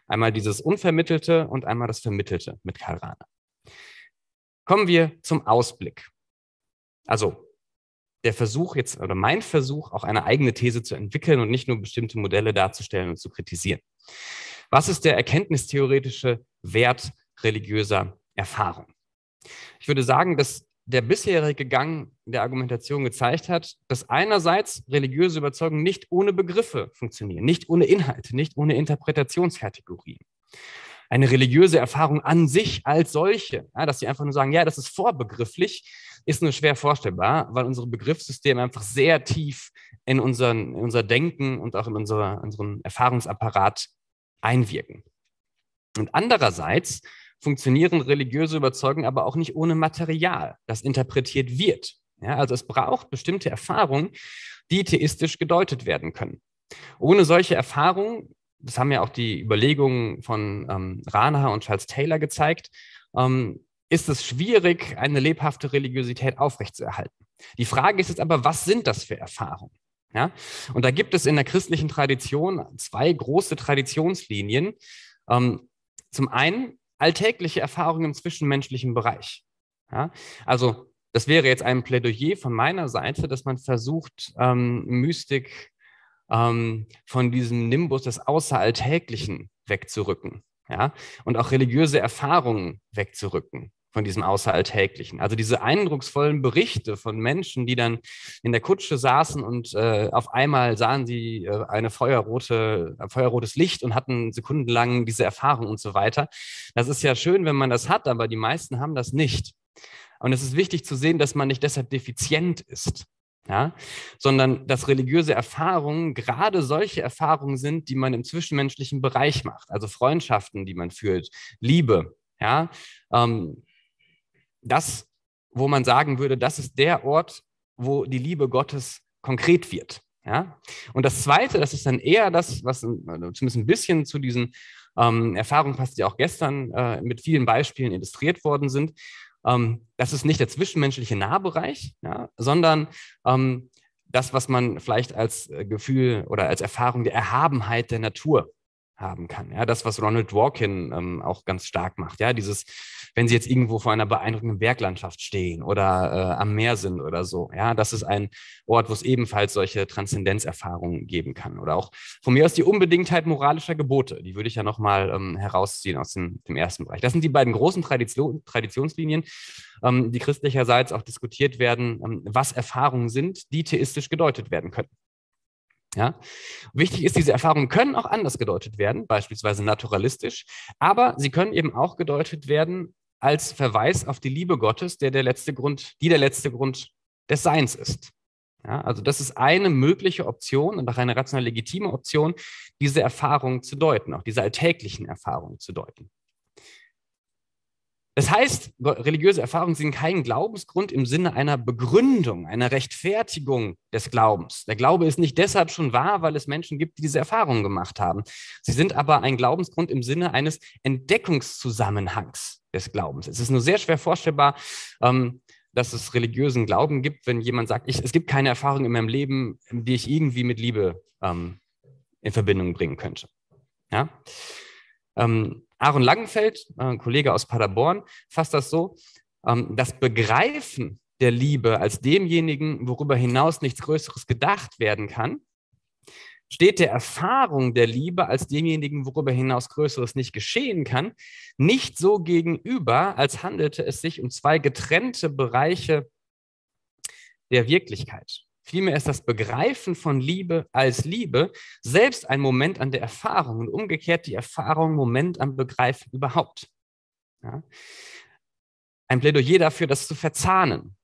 Einmal dieses Unvermittelte und einmal das Vermittelte mit Karl Rahner. Kommen wir zum Ausblick. Also der Versuch jetzt oder mein Versuch, auch eine eigene These zu entwickeln und nicht nur bestimmte Modelle darzustellen und zu kritisieren. Was ist der erkenntnistheoretische Wert religiöser Erfahrung? Ich würde sagen, dass der bisherige Gang der Argumentation gezeigt hat, dass einerseits religiöse Überzeugungen nicht ohne Begriffe funktionieren, nicht ohne Inhalte, nicht ohne Interpretationskategorien. Eine religiöse Erfahrung an sich als solche, ja, dass sie einfach nur sagen, ja, das ist vorbegrifflich, ist nur schwer vorstellbar, weil unsere Begriffssysteme einfach sehr tief in, unseren, in unser Denken und auch in unser, unseren Erfahrungsapparat einwirken. Und andererseits funktionieren religiöse Überzeugungen aber auch nicht ohne Material, das interpretiert wird. Ja, also es braucht bestimmte Erfahrungen, die theistisch gedeutet werden können. Ohne solche Erfahrungen, das haben ja auch die Überlegungen von ähm, Rana und Charles Taylor gezeigt, ähm, ist es schwierig, eine lebhafte Religiosität aufrechtzuerhalten. Die Frage ist jetzt aber, was sind das für Erfahrungen? Ja? Und da gibt es in der christlichen Tradition zwei große Traditionslinien. Ähm, zum einen alltägliche Erfahrungen im zwischenmenschlichen Bereich. Ja? Also das wäre jetzt ein Plädoyer von meiner Seite, dass man versucht, ähm, Mystik ähm, von diesem Nimbus des Außeralltäglichen wegzurücken. Ja? Und auch religiöse Erfahrungen wegzurücken von diesem Außeralltäglichen. Also diese eindrucksvollen Berichte von Menschen, die dann in der Kutsche saßen und äh, auf einmal sahen sie äh, eine feuerrote, ein feuerrotes Licht und hatten sekundenlang diese Erfahrung und so weiter. Das ist ja schön, wenn man das hat, aber die meisten haben das nicht. Und es ist wichtig zu sehen, dass man nicht deshalb defizient ist, ja, sondern dass religiöse Erfahrungen gerade solche Erfahrungen sind, die man im zwischenmenschlichen Bereich macht, also Freundschaften, die man führt, Liebe, ja, ähm, das, wo man sagen würde, das ist der Ort, wo die Liebe Gottes konkret wird. Ja? Und das Zweite, das ist dann eher das, was also zumindest ein bisschen zu diesen ähm, Erfahrungen passt, die auch gestern äh, mit vielen Beispielen illustriert worden sind. Ähm, das ist nicht der zwischenmenschliche Nahbereich, ja, sondern ähm, das, was man vielleicht als äh, Gefühl oder als Erfahrung der Erhabenheit der Natur haben kann. Ja, das, was Ronald Dworkin ähm, auch ganz stark macht. Ja, dieses, wenn sie jetzt irgendwo vor einer beeindruckenden Berglandschaft stehen oder äh, am Meer sind oder so. Ja, das ist ein Ort, wo es ebenfalls solche Transzendenzerfahrungen geben kann. Oder auch von mir aus die Unbedingtheit moralischer Gebote. Die würde ich ja nochmal ähm, herausziehen aus dem, dem, ersten Bereich. Das sind die beiden großen Tradition, Traditionslinien, ähm, die christlicherseits auch diskutiert werden, ähm, was Erfahrungen sind, die theistisch gedeutet werden können. Ja? Wichtig ist, diese Erfahrungen können auch anders gedeutet werden, beispielsweise naturalistisch, aber sie können eben auch gedeutet werden als Verweis auf die Liebe Gottes, der der letzte Grund, die der letzte Grund des Seins ist. Ja, also das ist eine mögliche Option und auch eine rational legitime Option, diese Erfahrungen zu deuten, auch diese alltäglichen Erfahrungen zu deuten. Das heißt, religiöse Erfahrungen sind kein Glaubensgrund im Sinne einer Begründung, einer Rechtfertigung des Glaubens. Der Glaube ist nicht deshalb schon wahr, weil es Menschen gibt, die diese Erfahrungen gemacht haben. Sie sind aber ein Glaubensgrund im Sinne eines Entdeckungszusammenhangs des Glaubens. Es ist nur sehr schwer vorstellbar, ähm, dass es religiösen Glauben gibt, wenn jemand sagt, ich, es gibt keine Erfahrung in meinem Leben, die ich irgendwie mit Liebe ähm, in Verbindung bringen könnte. Ja? Ähm, Aaron Langenfeld, äh, ein Kollege aus Paderborn, fasst das so, ähm, das Begreifen der Liebe als demjenigen, worüber hinaus nichts Größeres gedacht werden kann, steht der Erfahrung der Liebe als demjenigen, worüber hinaus Größeres nicht geschehen kann, nicht so gegenüber, als handelte es sich um zwei getrennte Bereiche der Wirklichkeit. Vielmehr ist das Begreifen von Liebe als Liebe selbst ein Moment an der Erfahrung und umgekehrt die Erfahrung Moment am Begreifen überhaupt. Ja? Ein Plädoyer dafür, das zu verzahnen,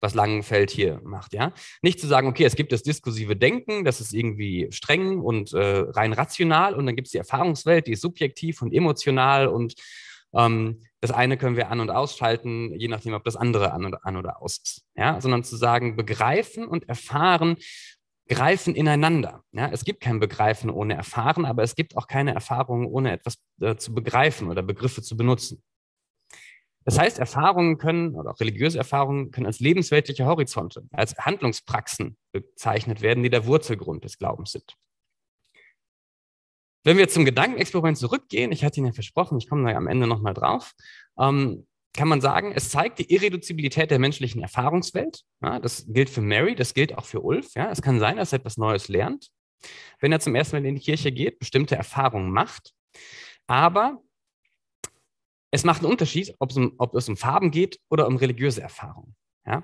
was Langenfeld hier macht. Ja? Nicht zu sagen, okay, es gibt das diskursive Denken, das ist irgendwie streng und äh, rein rational und dann gibt es die Erfahrungswelt, die ist subjektiv und emotional und ähm, das eine können wir an- und ausschalten, je nachdem, ob das andere an, oder, an oder aus ist. Ja? Sondern zu sagen, begreifen und erfahren greifen ineinander. Ja? Es gibt kein Begreifen ohne Erfahren, aber es gibt auch keine Erfahrungen ohne etwas äh, zu begreifen oder Begriffe zu benutzen. Das heißt, Erfahrungen können oder auch religiöse Erfahrungen können als lebensweltliche Horizonte, als Handlungspraxen bezeichnet werden, die der Wurzelgrund des Glaubens sind. Wenn wir zum Gedankenexperiment zurückgehen, ich hatte Ihnen ja versprochen, ich komme da am Ende nochmal drauf, ähm, kann man sagen, es zeigt die Irreduzibilität der menschlichen Erfahrungswelt. Ja, das gilt für Mary, das gilt auch für Ulf. Ja. Es kann sein, dass er etwas Neues lernt, wenn er zum ersten Mal in die Kirche geht, bestimmte Erfahrungen macht. Aber es macht einen Unterschied, ob es um, ob es um Farben geht oder um religiöse Erfahrungen. Ja?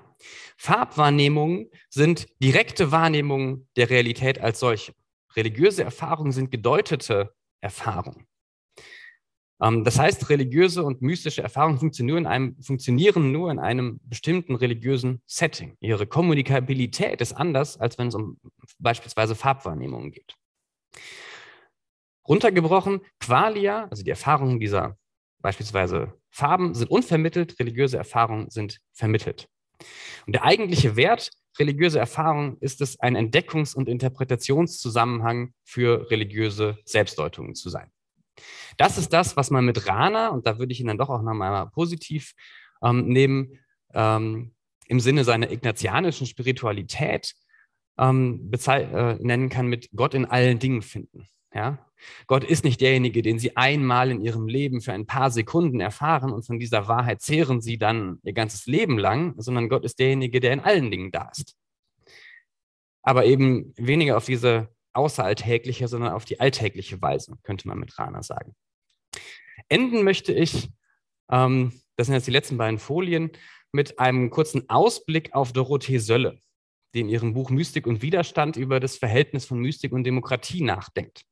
Farbwahrnehmungen sind direkte Wahrnehmungen der Realität als solche. Religiöse Erfahrungen sind gedeutete Erfahrungen. Ähm, das heißt, religiöse und mystische Erfahrungen funktionieren, einem, funktionieren nur in einem bestimmten religiösen Setting. Ihre Kommunikabilität ist anders, als wenn es um beispielsweise Farbwahrnehmungen geht. Runtergebrochen, Qualia, also die Erfahrungen dieser beispielsweise Farben, sind unvermittelt, religiöse Erfahrungen sind vermittelt. Und der eigentliche Wert religiöse Erfahrung ist es, ein Entdeckungs- und Interpretationszusammenhang für religiöse Selbstdeutungen zu sein. Das ist das, was man mit Rana, und da würde ich ihn dann doch auch nochmal positiv ähm, nehmen, ähm, im Sinne seiner ignatianischen Spiritualität ähm, äh, nennen kann mit Gott in allen Dingen finden. Ja? Gott ist nicht derjenige, den sie einmal in ihrem Leben für ein paar Sekunden erfahren und von dieser Wahrheit zehren sie dann ihr ganzes Leben lang, sondern Gott ist derjenige, der in allen Dingen da ist. Aber eben weniger auf diese außeralltägliche, sondern auf die alltägliche Weise, könnte man mit Rana sagen. Enden möchte ich, ähm, das sind jetzt die letzten beiden Folien, mit einem kurzen Ausblick auf Dorothee Sölle, die in ihrem Buch Mystik und Widerstand über das Verhältnis von Mystik und Demokratie nachdenkt.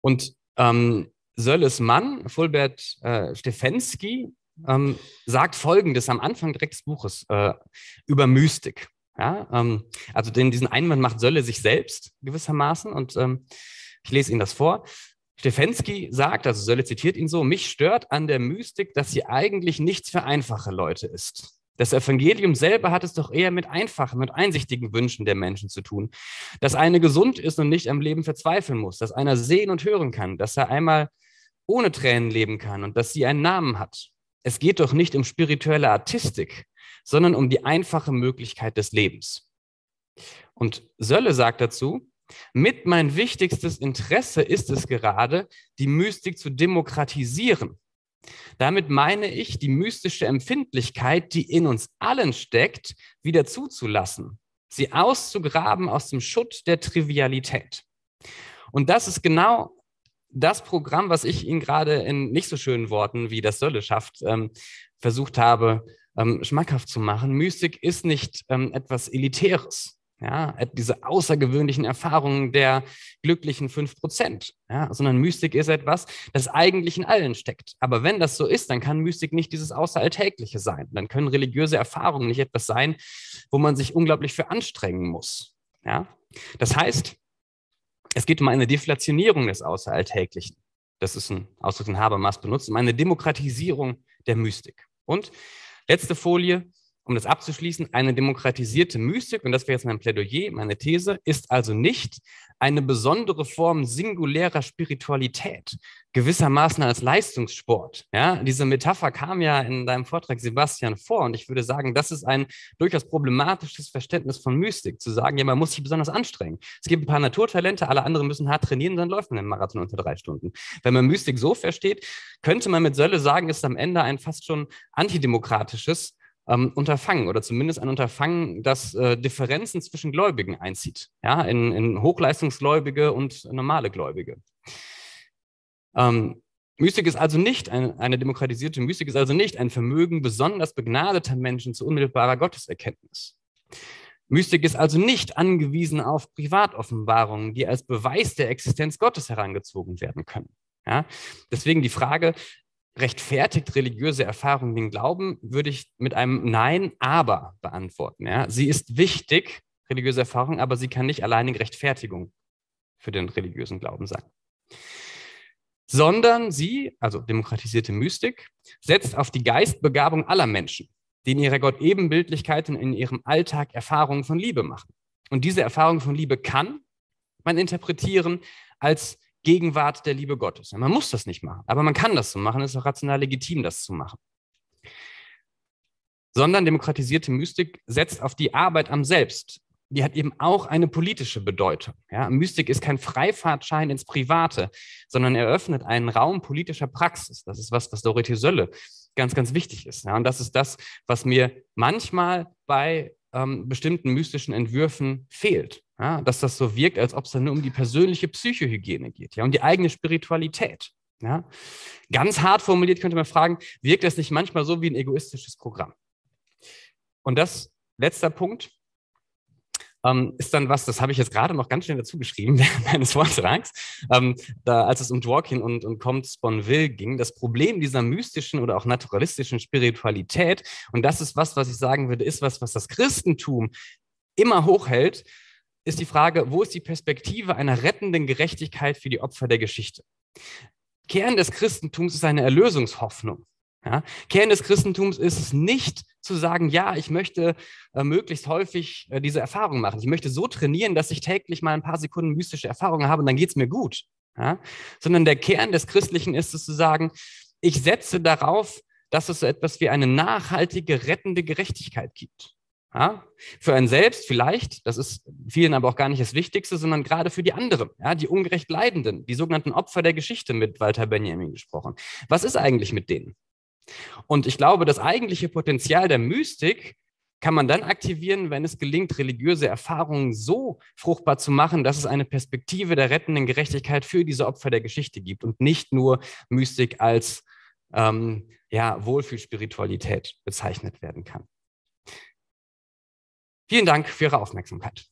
Und ähm, Sölles Mann, Fulbert äh, Stefensky, ähm, sagt Folgendes am Anfang direkt des Buches äh, über Mystik. Ja, ähm, also den, diesen Einwand macht Sölle sich selbst gewissermaßen und ähm, ich lese Ihnen das vor. Stefensky sagt, also Sölle zitiert ihn so, mich stört an der Mystik, dass sie eigentlich nichts für einfache Leute ist. Das Evangelium selber hat es doch eher mit einfachen und einsichtigen Wünschen der Menschen zu tun. Dass einer gesund ist und nicht am Leben verzweifeln muss, dass einer sehen und hören kann, dass er einmal ohne Tränen leben kann und dass sie einen Namen hat. Es geht doch nicht um spirituelle Artistik, sondern um die einfache Möglichkeit des Lebens. Und Sölle sagt dazu, mit mein wichtigstes Interesse ist es gerade, die Mystik zu demokratisieren damit meine ich, die mystische Empfindlichkeit, die in uns allen steckt, wieder zuzulassen, sie auszugraben aus dem Schutt der Trivialität. Und das ist genau das Programm, was ich Ihnen gerade in nicht so schönen Worten wie das Sölle schafft, ähm, versucht habe, ähm, schmackhaft zu machen. Mystik ist nicht ähm, etwas Elitäres ja, diese außergewöhnlichen Erfahrungen der glücklichen 5%, ja, sondern Mystik ist etwas, das eigentlich in allen steckt. Aber wenn das so ist, dann kann Mystik nicht dieses Außeralltägliche sein. Dann können religiöse Erfahrungen nicht etwas sein, wo man sich unglaublich für anstrengen muss. Ja? Das heißt, es geht um eine Deflationierung des Außeralltäglichen. Das ist ein Ausdruck, den Habermas benutzt, um eine Demokratisierung der Mystik. Und letzte Folie, um das abzuschließen, eine demokratisierte Mystik, und das wäre jetzt mein Plädoyer, meine These, ist also nicht eine besondere Form singulärer Spiritualität, gewissermaßen als Leistungssport. Ja, diese Metapher kam ja in deinem Vortrag, Sebastian, vor, und ich würde sagen, das ist ein durchaus problematisches Verständnis von Mystik, zu sagen, ja, man muss sich besonders anstrengen. Es gibt ein paar Naturtalente, alle anderen müssen hart trainieren, dann läuft man den Marathon unter drei Stunden. Wenn man Mystik so versteht, könnte man mit Sölle sagen, ist am Ende ein fast schon antidemokratisches ähm, Unterfangen oder zumindest ein Unterfangen, das äh, Differenzen zwischen Gläubigen einzieht, ja, in, in Hochleistungsgläubige und normale Gläubige. Ähm, Mystik ist also nicht ein, eine demokratisierte Mystik, ist also nicht ein Vermögen besonders begnadeter Menschen zu unmittelbarer Gotteserkenntnis. Mystik ist also nicht angewiesen auf Privatoffenbarungen, die als Beweis der Existenz Gottes herangezogen werden können. Ja? Deswegen die Frage, rechtfertigt religiöse Erfahrung den Glauben, würde ich mit einem Nein, aber beantworten. Ja? Sie ist wichtig, religiöse Erfahrung, aber sie kann nicht alleinig Rechtfertigung für den religiösen Glauben sein. Sondern sie, also demokratisierte Mystik, setzt auf die Geistbegabung aller Menschen, die in ihrer Gott-Ebenbildlichkeit und in ihrem Alltag Erfahrungen von Liebe machen. Und diese Erfahrung von Liebe kann man interpretieren als Gegenwart der Liebe Gottes. Man muss das nicht machen, aber man kann das so machen. Es ist auch rational legitim, das zu machen. Sondern demokratisierte Mystik setzt auf die Arbeit am Selbst. Die hat eben auch eine politische Bedeutung. Ja, Mystik ist kein Freifahrtschein ins Private, sondern eröffnet einen Raum politischer Praxis. Das ist was, was Dorothee Sölle ganz, ganz wichtig ist. Ja, und das ist das, was mir manchmal bei ähm, bestimmten mystischen Entwürfen fehlt. Ja? Dass das so wirkt, als ob es dann nur um die persönliche Psychohygiene geht ja? um die eigene Spiritualität. Ja? Ganz hart formuliert könnte man fragen, wirkt das nicht manchmal so wie ein egoistisches Programm? Und das, letzter Punkt, ähm, ist dann was, das habe ich jetzt gerade noch ganz schnell dazu geschrieben, meines Vortrags, ähm, da, als es um Dworkin und, und Comte Sponville ging, das Problem dieser mystischen oder auch naturalistischen Spiritualität, und das ist was, was ich sagen würde, ist was, was das Christentum immer hochhält, ist die Frage, wo ist die Perspektive einer rettenden Gerechtigkeit für die Opfer der Geschichte? Kern des Christentums ist eine Erlösungshoffnung. Ja? Kern des Christentums ist es nicht zu sagen, ja, ich möchte äh, möglichst häufig äh, diese Erfahrung machen. Ich möchte so trainieren, dass ich täglich mal ein paar Sekunden mystische Erfahrungen habe und dann geht es mir gut. Ja? Sondern der Kern des Christlichen ist es zu sagen, ich setze darauf, dass es so etwas wie eine nachhaltige, rettende Gerechtigkeit gibt. Ja? Für einen selbst vielleicht, das ist vielen aber auch gar nicht das Wichtigste, sondern gerade für die anderen, ja? die ungerecht Leidenden, die sogenannten Opfer der Geschichte mit Walter Benjamin gesprochen. Was ist eigentlich mit denen? Und ich glaube, das eigentliche Potenzial der Mystik kann man dann aktivieren, wenn es gelingt, religiöse Erfahrungen so fruchtbar zu machen, dass es eine Perspektive der rettenden Gerechtigkeit für diese Opfer der Geschichte gibt und nicht nur Mystik als ähm, ja, Wohlfühlspiritualität bezeichnet werden kann. Vielen Dank für Ihre Aufmerksamkeit.